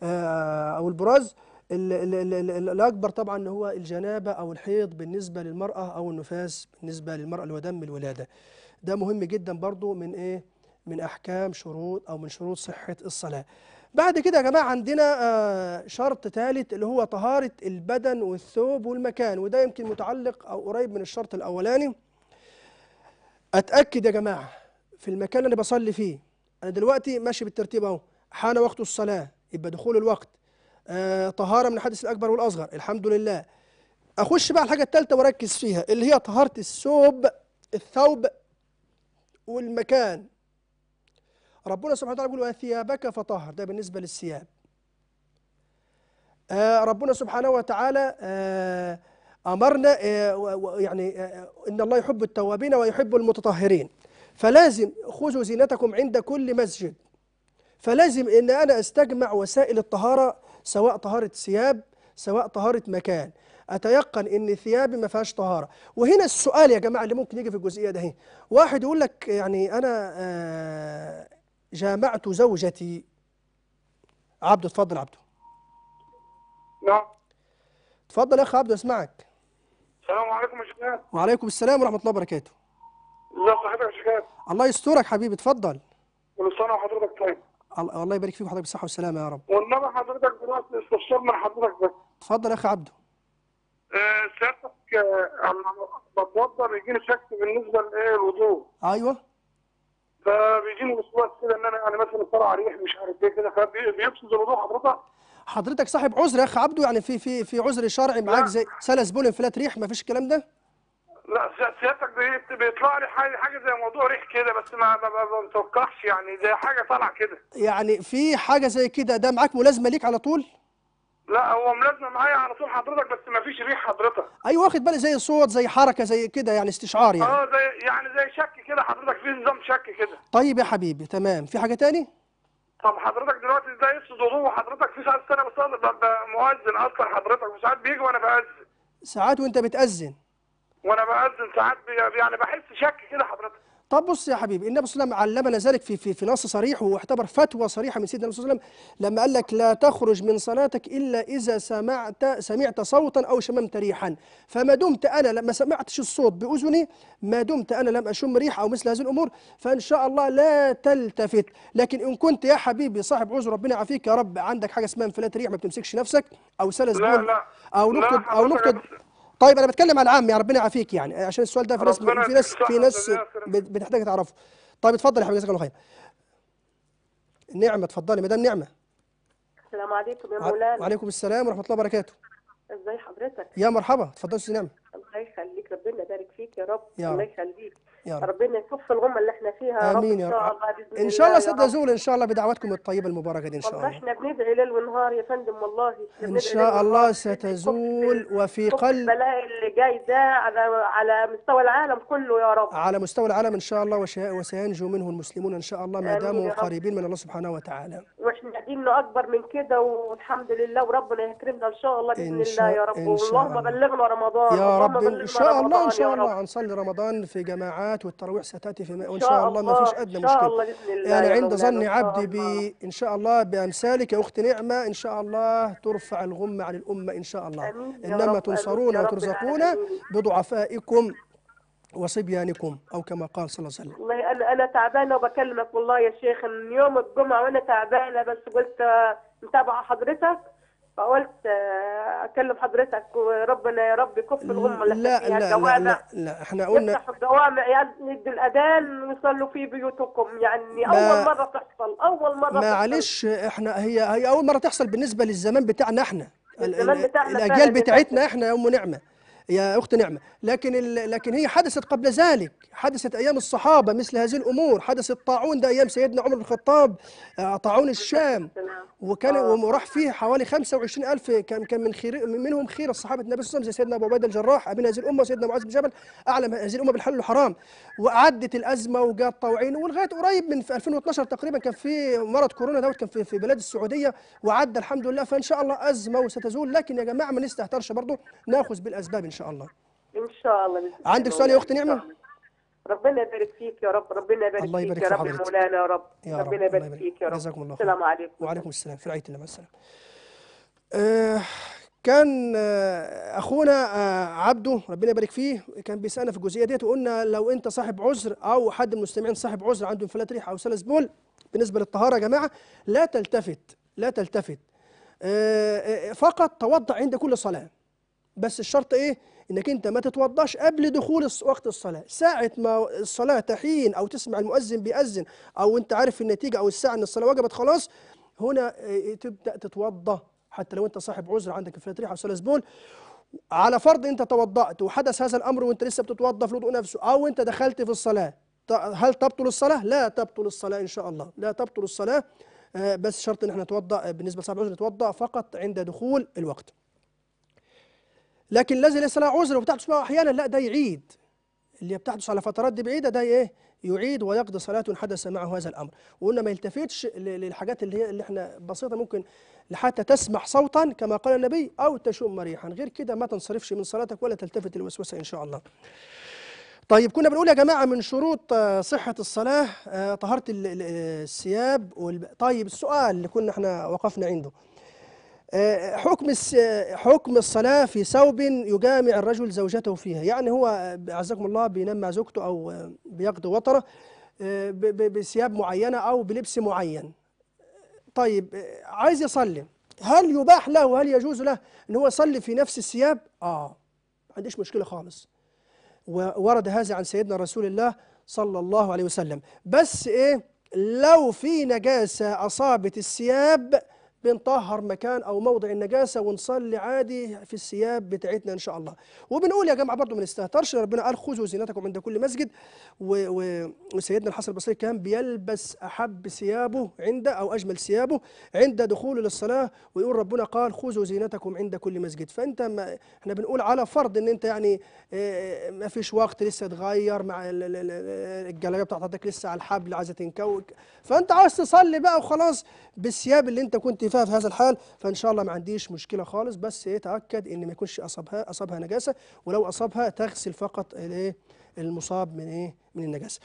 آه، أو البراز الأكبر طبعا هو الجنابة أو الحيض بالنسبة للمرأة أو النفاس بالنسبة للمرأة اللي هو دم الولادة ده مهم جدا برضو من إيه من أحكام شروط أو من شروط صحة الصلاة بعد كده يا جماعة عندنا آه، شرط ثالث اللي هو طهارة البدن والثوب والمكان وده يمكن متعلق أو قريب من الشرط الأولاني أتأكد يا جماعة في المكان اللي أنا بصلي فيه أنا دلوقتي ماشي بالترتيب أهو حان وقت الصلاة يبقى دخول الوقت آه، طهاره من الحدث الاكبر والاصغر الحمد لله اخش بقى الحاجه الثالثه واركز فيها اللي هي طهاره الثوب الثوب والمكان ربنا سبحانه وتعالى بيقول وثيابك فطهر ده بالنسبه للثياب آه ربنا سبحانه وتعالى آه امرنا آه يعني آه، ان الله يحب التوابين ويحب المتطهرين فلازم خذوا زينتكم عند كل مسجد فلازم ان انا استجمع وسائل الطهاره سواء طهارة ثياب سواء طهارة مكان اتيقن ان ثيابي ما فيهاش طهاره وهنا السؤال يا جماعه اللي ممكن يجي في الجزئيه ده واحد يقول لك يعني انا آه، جامعت زوجتي عبده اتفضل عبده نعم اتفضل يا اخي عبده اسمعك السلام عليكم يا شيخ وعليكم السلام ورحمه الله وبركاته الله صاحبك يا شيخ الله يسترك حبيبي اتفضل كل سنه وحضرتك طيب الله يبارك فيك وحضرتك بالصحه والسلامه يا رب والنبي حضرتك دلوقتي استفسرنا حضرتك بس اتفضل يا اخي عبده آه، سيادتك انا آه، بتوضى بيجيني شك بالنسبه لايه الوضوء ايوه فبيجيني وسواس كده ان انا يعني مثلا طلع ريح مش عارف ايه كده فبيفسد الوضوء حضرتك حضرتك صاحب عذر يا اخي عبده يعني في في في عذر شرعي معاك زي سلس بول انفلات ريح ما فيش الكلام ده لا سيادتك بيطلع لي حاجه زي موضوع ريح كده بس ما بتوقعش يعني زي حاجه طالعه كده يعني في حاجه زي كده ده معاك ملازمه ليك على طول؟ لا هو ملازمه معايا على طول حضرتك بس ما فيش ريح حضرتك ايوه واخد بالي زي صوت زي حركه زي كده يعني استشعار يعني اه زي يعني زي شك كده حضرتك في نظام شك كده طيب يا حبيبي تمام في حاجه تاني؟ طب حضرتك دلوقتي ازاي يفسد وضوء حضرتك في ساعات انا بصلي مؤذن اصلا حضرتك وساعات بيجي وانا بأذن ساعات وانت بتأذن وانا بنزل ساعات يعني بحس شك كده حضرتك طب بص يا حبيبي النبي صلى الله عليه وسلم علمنا ذلك في في في نص صريح واعتبر فتوى صريحه من سيدنا النبي صلى الله عليه وسلم لما قال لك لا تخرج من صلاتك الا اذا سمعت سمعت صوتا او شممت ريحا فما دمت انا لما سمعتش الصوت باذني ما دمت انا لم اشم ريح او مثل هذه الامور فان شاء الله لا تلتفت لكن ان كنت يا حبيبي صاحب عذر ربنا يعافيك يا رب عندك حاجه اسمها انفلات ريح ما بتمسكش نفسك او سلس لا لا او نقطه او نقطه طيب انا بتكلم على العام يا يعني ربنا يعافيك يعني عشان السؤال ده في ناس في ناس في ناس بتحتاج تعرفه طيب اتفضل يا حبيبي جزاك الله خير نعمه اتفضلي مدام نعمه السلام عليكم يا مولانا وعليكم السلام ورحمه الله وبركاته ازي حضرتك يا مرحبا اتفضلي استاذ نعمه الله يخليك ربنا يبارك فيك يا رب يا الله يخليك يا رب. ربنا يكف الغمه اللي احنا فيها امين يا رب ان شاء الله ان شاء الله سيدنا ان شاء الله بدعواتكم الطيبه المباركه دي ان شاء الله احنا بندعي ليل ونهار يا فندم والله ان شاء الله ستزول وفي قلب البلاء اللي جاي ده على على مستوى العالم كله يا رب على مستوى العالم ان شاء الله وسينجو منه المسلمون ان شاء الله ما داموا قريبين من الله سبحانه وتعالى واحنا ديننا اكبر من كده والحمد لله وربنا يكرمنا ان شاء الله باذن الله يا رب اللهم بلغنا رمضان يا رب ان شاء الله ان شاء الله هنصلي رمضان في جماعات الصلاه والتراويح ستاتي في وان شاء الله ما فيش ادنى مشكله الله بإذن الله عند ظن عبدي ب ان شاء الله بامثالك يا اخت نعمه ان شاء الله ترفع الغمه عن الامه ان شاء الله انما تنصرون وترزقون بضعفائكم وصبيانكم او كما قال صلى الله عليه وسلم والله انا انا تعبانه وبكلمك والله يا شيخ من يوم الجمعه وانا تعبانه بس قلت آه، متابعه حضرتك فقلت آه، اكلم حضرتك وربنا يا رب يكف الغم اللي لا فيها لا, لا لا لا احنا قلنا يفتحوا الجوامع يدوا الاذان ويصلوا في بيوتكم يعني اول مره تحصل اول مره معلش احنا هي هي اول مره تحصل بالنسبه للزمان بتاعنا احنا الزمان بتاعنا الاجيال بتاعتنا احنا يا ام نعمه يا أخت نعمة لكن, لكن هي حدثت قبل ذلك حدثت أيام الصحابة مثل هذه الأمور حدث الطاعون ده أيام سيدنا عمر بن الخطاب آه، طاعون الشام وكان آه. وراح فيه حوالي 25 ألف كان كان من خير منهم خير الصحابة النبي صلى الله عليه وسلم زي سيدنا أبو عبيدة الجراح أبن هذه الأمة وسيدنا معاذ بن جبل أعلم هذه الأمة بالحل والحرام وعدت الأزمة وجاء الطاوعين ولغاية قريب من في 2012 تقريبا كان في مرض كورونا دوت كان في, في بلاد السعودية وعدى الحمد لله فإن شاء الله أزمة وستزول لكن يا جماعة ما نستهترش برضه ناخذ بالأسباب إن شاء الله شاء الله ان شاء الله عندك سؤال يا اخت نعمه ربنا يبارك فيك يا رب ربنا يبارك, الله يبارك فيك يا رب مولانا يا رب رب. ربنا يبارك فيك يا رب جزاكم الله خير السلام عليكم وعليكم السلام في رعايه الله مع السلامه آه كان آه، اخونا آه، عبده ربنا يبارك فيه كان بيسالنا في الجزئيه ديت وقلنا لو انت صاحب عذر او حد من المستمعين صاحب عذر عنده انفلات ريح او سلس بول بالنسبه للطهاره يا جماعه لا تلتفت لا تلتفت آه، فقط توضأ عند كل صلاه بس الشرط ايه انك انت ما تتوضاش قبل دخول وقت الصلاه ساعه ما الصلاه تحين او تسمع المؤذن بيأذن او انت عارف النتيجه او الساعه ان الصلاه وجبت خلاص هنا إيه، إيه، تبدا تتوضا حتى لو انت صاحب عذر عندك في ريح او صلاة بول على فرض انت توضأت وحدث هذا الامر وانت لسه بتتوضا في الوضوء نفسه او انت دخلت في الصلاه هل تبطل الصلاه؟ لا تبطل الصلاه ان شاء الله لا تبطل الصلاه آه، بس شرط ان احنا نتوضا بالنسبه لصاحب العذر نتوضا فقط عند دخول الوقت. لكن الذي ليس له عذر وبتحدث معه احيانا لا ده يعيد اللي بتحدث على فترات دي بعيده ده ايه يعيد ويقضي صلاة حدث معه هذا الأمر وقلنا ما يلتفتش للحاجات اللي هي اللي احنا بسيطة ممكن لحتى تسمع صوتا كما قال النبي أو تشم ريحا غير كده ما تنصرفش من صلاتك ولا تلتفت الوسوسة إن شاء الله طيب كنا بنقول يا جماعة من شروط آه، صحة الصلاة آه، طهارة الثياب طيب السؤال اللي كنا احنا وقفنا عنده حكم حكم الصلاة في ثوب يجامع الرجل زوجته فيها يعني هو أعزكم الله بينام مع زوجته أو بيقضي وطره آه، بثياب معينة أو بلبس معين طيب آه، عايز يصلي هل يباح له وهل يجوز له ان هو يصلي في نفس الثياب؟ اه ما عنديش مشكله خالص. وورد هذا عن سيدنا رسول الله صلى الله عليه وسلم، بس ايه؟ لو في نجاسه اصابت الثياب بنطهر مكان او موضع النجاسه ونصلي عادي في الثياب بتاعتنا ان شاء الله وبنقول يا جماعه برضو ما نستهترش ربنا قال خذوا زينتكم عند كل مسجد وسيدنا الحسن البصري كان بيلبس احب ثيابه عند او اجمل ثيابه عند دخوله للصلاه ويقول ربنا قال خذوا زينتكم عند كل مسجد فانت ما احنا بنقول على فرض ان انت يعني آه، ما فيش وقت لسه تغير مع الجلابيه بتاعتك لسه على الحبل عايزه تنكوك فانت عايز تصلي بقى وخلاص بالثياب اللي انت كنت فيها في هذا الحال فان شاء الله ما عنديش مشكله خالص بس يتاكد ان ما يكونش اصابها اصابها نجاسه ولو اصابها تغسل فقط الايه المصاب من ايه من النجاسه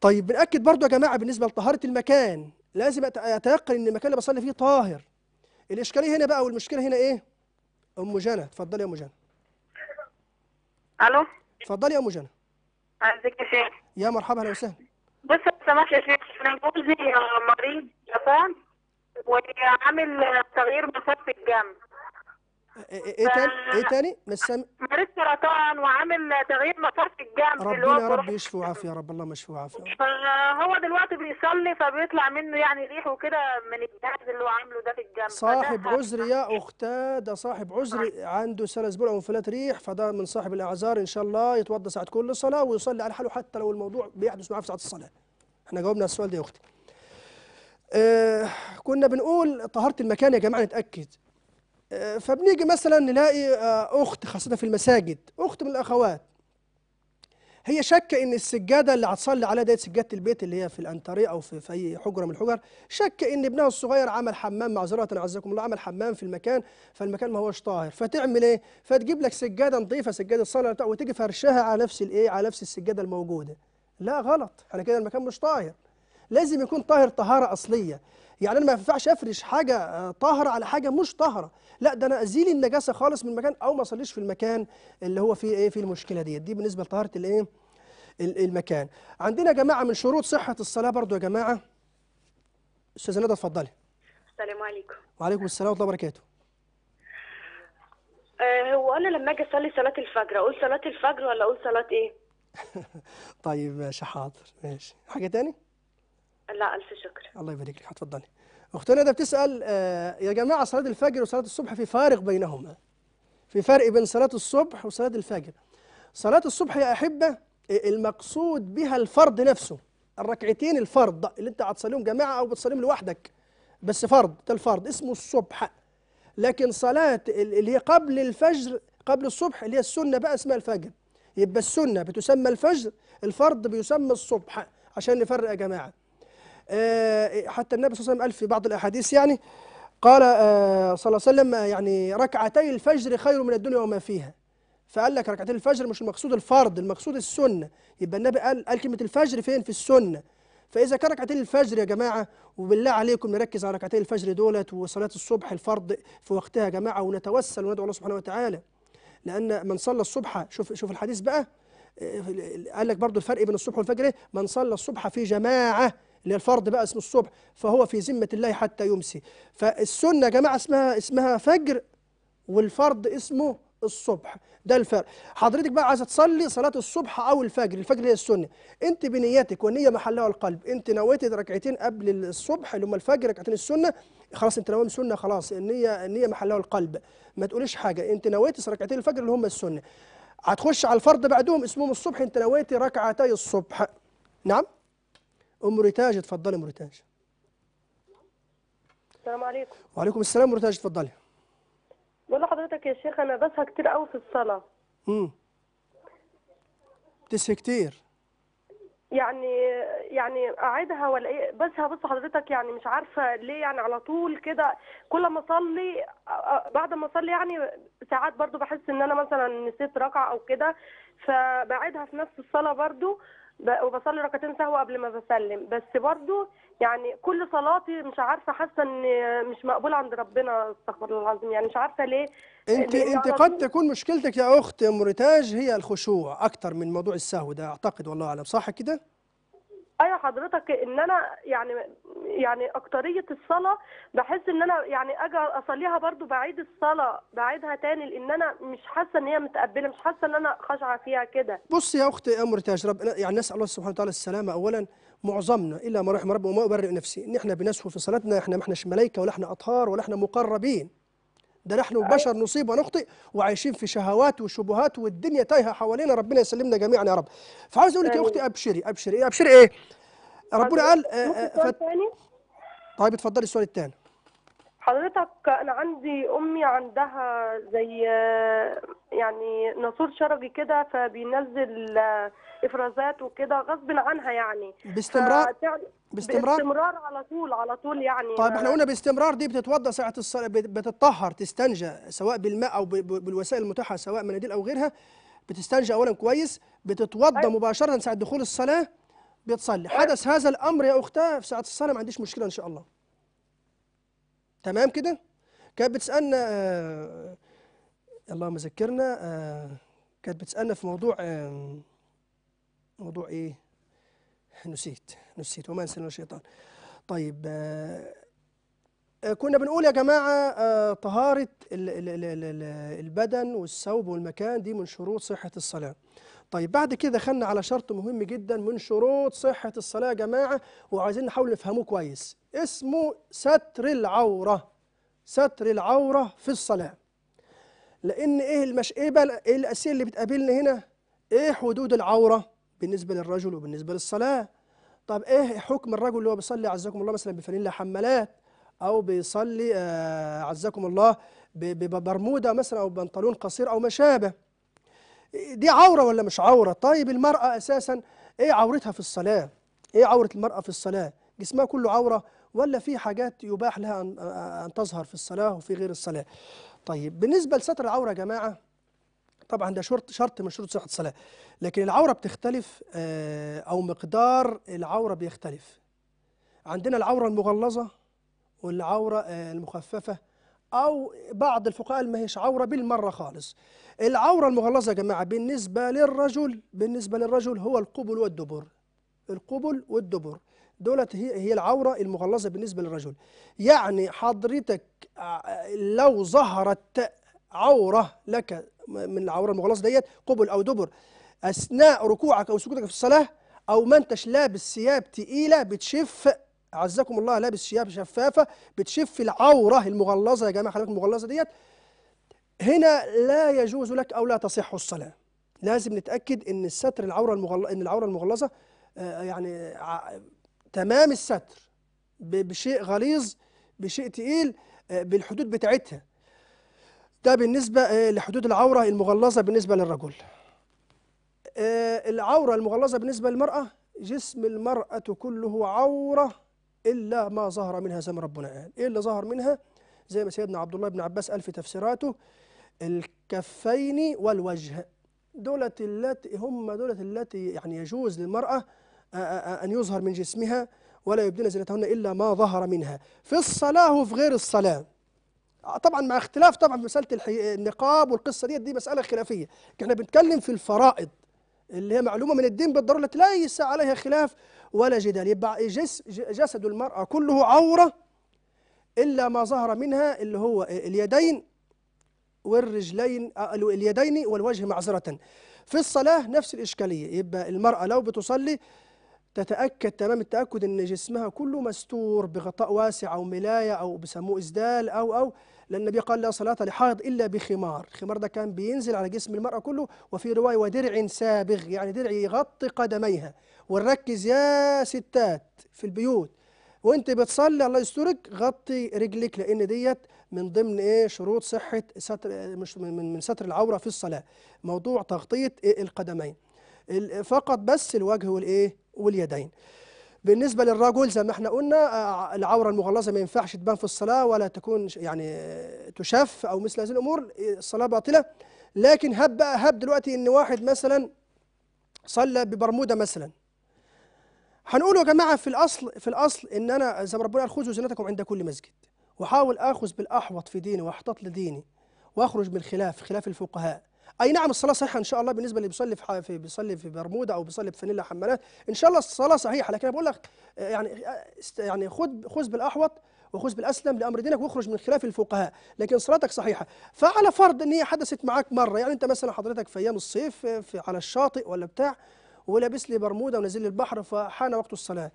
طيب بنأكد برضو يا جماعه بالنسبه لطهاره المكان لازم اتيقن ان المكان اللي بصلي فيه طاهر الاشكاليه هنا بقى والمشكله هنا ايه ام جنى اتفضلي يا ام جنى الو اتفضلي يا ام جنى عايزك يا شيخ يا مرحبا اهلا وسهلا بص لو سمحت يا شيخ انا جوزي مريض جفاف وعامل تغيير مسار في الجنب إيه-, إيه-, ايه تاني ايه تاني مش سامع مريض سرطان وعامل تغيير مسار في الجنب ربنا يا رب يشفي وعافيه يا رب الله مشفي وعافيه فهو دلوقتي بيصلي فبيطلع منه يعني ريح وكده من الجهاز اللي هو عامله ده في الجنب صاحب عذر يا اختاه ده صاحب عذر عنده سلسبول او انفلات ريح فده من صاحب الاعذار ان شاء الله يتوضى ساعه كل صلاه ويصلي على حاله حتى لو الموضوع بيحدث معاه في ساعه الصلاه احنا جاوبنا على السؤال ده يا اختي آه كنا بنقول طهارة المكان يا جماعة نتأكد آه، فبنيجي مثلا نلاقي آه، أخت خاصة في المساجد أخت من الأخوات هي شاكة إن السجادة اللي هتصلي عليها ديت سجادة البيت اللي هي في الأنتريه أو في, في أي حجرة من الحجر شاكة إن ابنها الصغير عمل حمام معذرة أعزكم الله عمل حمام في المكان فالمكان ما هوش طاهر فتعمل إيه؟ فتجيب لك سجادة نظيفة سجادة الصلاه وتيجي فرشها على نفس الإيه؟ على نفس السجادة الموجودة لا غلط احنا كده المكان مش طاهر لازم يكون طاهر طهاره اصليه يعني انا ما ينفعش افرش حاجه آه، طاهره على حاجه مش طاهره لا ده انا ازيل النجاسه خالص من المكان او ما اصليش في المكان اللي هو فيه ايه فيه المشكله ديت دي بالنسبه لطهاره الايه المكان عندنا يا جماعه من شروط صحه الصلاه برضو يا جماعه استاذه ندى اتفضلي السلام عليكم وعليكم السلام ورحمه الله وبركاته آه هو انا لما اجي اصلي صلاه الفجر اقول صلاه الفجر ولا اقول صلاه ايه طيب ماشي حاضر ماشي حاجه تاني لا ألف شكر الله يبارك لك تفضلي اختنا ندى بتسأل آه، يا جماعة صلاة الفجر وصلاة الصبح في فارق بينهما في فرق بين صلاة الصبح وصلاة الفجر صلاة الصبح يا أحبة إيه، المقصود بها الفرض نفسه الركعتين الفرض اللي أنت هتصليهم جماعة أو بتصليهم لوحدك بس فرض ده الفرض اسمه الصبح لكن صلاة اللي هي قبل الفجر قبل الصبح اللي هي السنة بقى اسمها الفجر يبقى السنة بتسمى الفجر الفرض بيسمى الصبح عشان نفرق يا جماعة آه، حتى النبي صلى الله عليه وسلم قال في بعض الأحاديث يعني قال آه، صلى الله عليه وسلم آه، يعني ركعتي الفجر خير من الدنيا وما فيها فقال لك ركعتي الفجر مش المقصود الفرض المقصود السنة يبقى النبي قال قال كلمة الفجر فين في السنة فإذا كان ركعتين الفجر يا جماعة وبالله عليكم نركز على ركعتين الفجر دولت وصلاة الصبح الفرض في وقتها يا جماعة ونتوسل وندعو الله سبحانه وتعالى لأن من صلى الصبح شوف شوف الحديث بقى قال لك برضو الفرق بين الصبح والفجر إيه؟ من صلى الصبح في جماعة للفرض بقى اسمه الصبح فهو في ذمة الله حتى يمسي فالسنة يا جماعة اسمها اسمها فجر والفرض اسمه الصبح ده الفرق حضرتك بقى عايزه تصلي صلاه الصبح او الفجر الفجر هي السنه انت بنيتك والنيه محلها القلب انت نويت ركعتين قبل الصبح اللي هم الفجر ركعتين السنه خلاص انت نويت سنه خلاص النيه النيه محلها القلب ما تقوليش حاجه انت نويت ركعتين الفجر اللي هم السنه هتخش على الفرض بعدهم اسمهم الصبح انت نويت ركعتي الصبح نعم ام ريتاج اتفضلي ام ريتاج السلام عليكم وعليكم السلام ام ريتاج اتفضلي بقول لحضرتك يا شيخ انا بسهى كتير قوي في الصلاه امم بتسهى كتير يعني يعني اعيدها ولا ايه بسها بص حضرتك يعني مش عارفه ليه يعني على طول كده كل ما اصلي بعد ما اصلي يعني ساعات برضو بحس ان انا مثلا نسيت ركعه او كده فبعيدها في نفس الصلاه برضو وبصلي ركعتين سهو قبل ما بسلم بس برضو يعني كل صلاتي مش عارفه حاسه ان مش مقبوله عند ربنا استغفر الله العظيم يعني مش عارفه ليه انت انت قد تكون مشكلتك يا اخت مرتاج هي الخشوع اكتر من موضوع السهو ده اعتقد والله اعلم صح كده ايوه حضرتك ان انا يعني يعني اكتريه الصلاه بحس ان انا يعني اجي اصليها برضو بعيد الصلاه بعيدها تاني لان انا مش حاسه ان هي متقبله مش حاسه ان انا خاشعه فيها كده بص يا اختي امر تاج يعني نسال الله سبحانه وتعالى السلامه اولا معظمنا الا ما رحم ربي وما ابرئ نفسي ان احنا بنسهو في صلاتنا احنا ما احناش ملائكه ولا احنا اطهار ولا احنا مقربين ده نحن البشر نصيب ونخطئ وعايشين في شهوات وشبهات والدنيا تايهه حوالينا ربنا يسلمنا جميعا يا رب فعاوز اقول لك يا اختي ابشري ابشري ابشري ايه, إيه؟ ربنا قال آه، آه، فت... طيب اتفضلي السؤال الثاني حضرتك انا عندي امي عندها زي يعني ناسور شرجي كده فبينزل آه، افرازات وكده غصب عنها يعني باستمرار باستمرار باستمرار على طول على طول يعني طيب احنا قلنا باستمرار دي بتتوضى ساعه الصلاه بتتطهر تستنجى سواء بالماء او بالوسائل المتاحه سواء مناديل او غيرها بتستنجى اولا كويس بتتوضى أيوة. مباشره ساعه دخول الصلاه بتصلي طيب. حدث هذا الامر يا اختها في ساعه الصلاه ما عنديش مشكله ان شاء الله تمام كده كانت بتسالنا آه اللهم ذكرنا آه كانت بتسالنا في موضوع آه موضوع ايه نسيت نسيت وما نسينا الشيطان طيب آه, آه، كنا بنقول يا جماعة آه طهارة البدن والثوب والمكان دي من شروط صحة الصلاة طيب بعد كده دخلنا على شرط مهم جدا من شروط صحة الصلاة يا جماعة وعايزين نحاول نفهموه كويس اسمه ستر العورة ستر العورة في الصلاة لأن إيه المش إيه إيه الأسئلة اللي بتقابلنا هنا؟ إيه حدود العورة بالنسبة للرجل وبالنسبة للصلاة؟ طب إيه حكم الرجل اللي هو بيصلي عزكم الله مثلا بفانيلا حمالات أو بيصلي آه عزكم الله ببرمودة مثلا أو بنطلون قصير أو ما شابه دي عورة ولا مش عورة طيب المرأة أساسا إيه عورتها في الصلاة إيه عورة المرأة في الصلاة جسمها كله عورة ولا في حاجات يباح لها أن, أن تظهر في الصلاة وفي غير الصلاة طيب بالنسبة لستر العورة يا جماعة طبعا ده شرط شرط من شروط صحة الصلاة لكن العورة بتختلف آه، أو مقدار العورة بيختلف عندنا العورة المغلظة والعورة آه، المخففة أو بعض الفقهاء ما هيش عورة بالمرة خالص العورة المغلظة يا جماعة بالنسبة للرجل بالنسبة للرجل هو القبل والدبر القبل والدبر دولت هي هي العوره المغلظه بالنسبه للرجل يعني حضرتك آه، لو ظهرت عوره لك من العوره المغلظه ديت قبل او دبر اثناء ركوعك او سجودك في الصلاه او ما انتش لابس ثياب تقيله بتشف اعزكم الله لابس ثياب شفافه بتشف العوره المغلظه يا جماعه حضرتك المغلظه ديت هنا لا يجوز لك او لا تصح الصلاه لازم نتاكد ان الستر العوره المغل... ان العوره المغلظه آه يعني ع... تمام الستر ب... بشيء غليظ بشيء تقيل آه بالحدود بتاعتها ده بالنسبه آه لحدود العوره المغلظه بالنسبه للرجل آه، العوره المغلظه بالنسبه للمراه جسم المراه كله عوره إلا ما ظهر منها زي ما ربنا قال إيه اللي ظهر منها زي ما سيدنا عبد الله بن عباس قال في تفسيراته الكفين والوجه دولت التي هم دولت التي يعني يجوز للمرأة آه، آه، آه، أن يظهر من جسمها ولا يبدين زينتهن إلا ما ظهر منها في الصلاة وفي غير الصلاة طبعا مع اختلاف طبعا في مسألة النقاب والقصة دي دي مسألة خلافية احنا بنتكلم في الفرائض اللي هي معلومة من الدين بالضرورة التي ليس عليها خلاف ولا جدال يبقى جسد المرأة كله عورة إلا ما ظهر منها اللي هو اليدين والرجلين آه، اليدين والوجه معذرة في الصلاة نفس الإشكالية يبقى المرأة لو بتصلي تتأكد تمام التأكد أن جسمها كله مستور بغطاء واسع أو ملاية أو بسموه إسدال أو أو لأن النبي قال لا صلاة لحائض إلا بخمار الخمار ده كان بينزل على جسم المرأة كله وفي رواية ودرع سابغ يعني درع يغطي قدميها ونركز يا ستات في البيوت وانت بتصلي الله يسترك غطي رجلك لان ديت من ضمن ايه شروط صحه ستر مش من, من ستر العوره في الصلاه موضوع تغطيه إيه القدمين فقط بس الوجه والايه واليدين بالنسبه للرجل زي ما احنا قلنا آه، العوره المغلظه ما ينفعش تبان في الصلاه ولا تكون يعني آه، تشف او مثل هذه الامور آه، الصلاه باطله لكن هب بقى هب دلوقتي ان واحد مثلا صلى ببرموده مثلا هنقول يا جماعه في الاصل في الاصل ان انا زي ما ربنا قال خذوا زينتكم عند كل مسجد واحاول اخذ بالاحوط في ديني واحتط لديني واخرج من خلاف خلاف الفقهاء اي نعم الصلاه صحيحه ان شاء الله بالنسبه اللي بيصلي في, في بيصلي في برمودا او بيصلي في فانيلا حمالات ان شاء الله الصلاه صحيحه لكن انا بقول لك يعني يعني خذ خذ بالاحوط وخذ بالاسلم لامر دينك واخرج من خلاف الفقهاء لكن صلاتك صحيحه فعلى فرض ان هي حدثت معاك مره يعني انت مثلا حضرتك في ايام الصيف في على الشاطئ ولا بتاع ولابس لي برمودا ونازل البحر فحان وقت الصلاه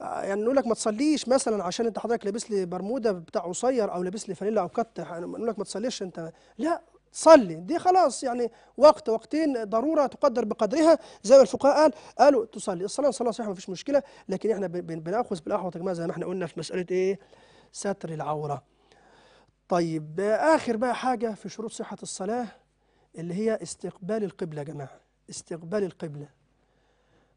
يعني نقول لك ما تصليش مثلا عشان انت حضرتك لابس لي برموده بتاع قصير او لابس لي فانيلا او كت يعني نقول لك ما تصليش انت لا صلي دي خلاص يعني وقت وقتين ضروره تقدر بقدرها زي ما الفقهاء قال قالوا تصلي الصلاه صلاه صحيحه ما فيش مشكله لكن احنا بناخذ بالاحوط يا جماعه زي ما احنا قلنا في مساله ايه ستر العوره طيب اخر بقى حاجه في شروط صحه الصلاه اللي هي استقبال القبله يا جماعه استقبال القبله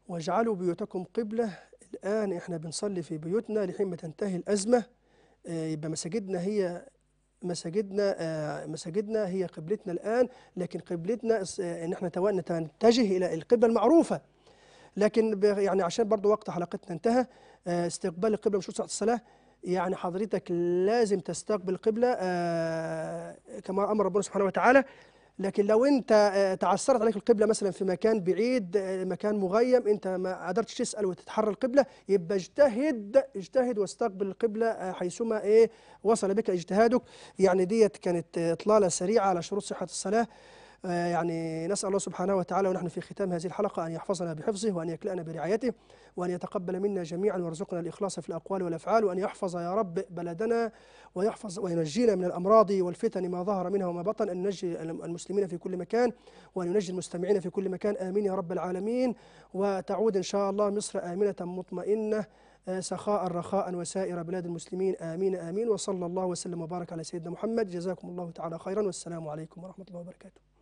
واجعلوا بيوتكم قبله الان احنا بنصلي في بيوتنا لحين ما تنتهي الازمه آه، يبقى مساجدنا هي مساجدنا آه، مساجدنا هي قبلتنا الآن لكن قبلتنا آه، إن احنا نتجه إلى القبلة المعروفة لكن يعني عشان برضو وقت حلقتنا انتهى آه، استقبال القبلة مش ساعة الصلاة يعني حضرتك لازم تستقبل القبلة كما أمر ربنا سبحانه وتعالى لكن لو انت آه، تعثرت عليك القبله مثلا في مكان بعيد آه، مكان مغيم انت ما قدرتش تسال وتتحرى القبله يبقى اجتهد اجتهد واستقبل القبله آه، حيثما ايه وصل بك اجتهادك يعني ديت كانت اطلاله سريعه على شروط صحه الصلاه آه، يعني نسأل الله سبحانه وتعالى ونحن في ختام هذه الحلقة أن يحفظنا بحفظه وأن يكلأنا برعايته وأن يتقبل منا جميعا ويرزقنا الإخلاص في الأقوال والأفعال وأن يحفظ يا رب بلدنا ويحفظ وينجينا من الأمراض والفتن ما ظهر منها وما بطن أن ننجي المسلمين في كل مكان وأن ينجي المستمعين في كل مكان آمين يا رب العالمين وتعود إن شاء الله مصر آمنة مطمئنة آه، سخاء رخاء وسائر بلاد المسلمين آمين آمين وصلى الله وسلم وبارك على سيدنا محمد جزاكم الله تعالى خيرا والسلام عليكم ورحمة الله وبركاته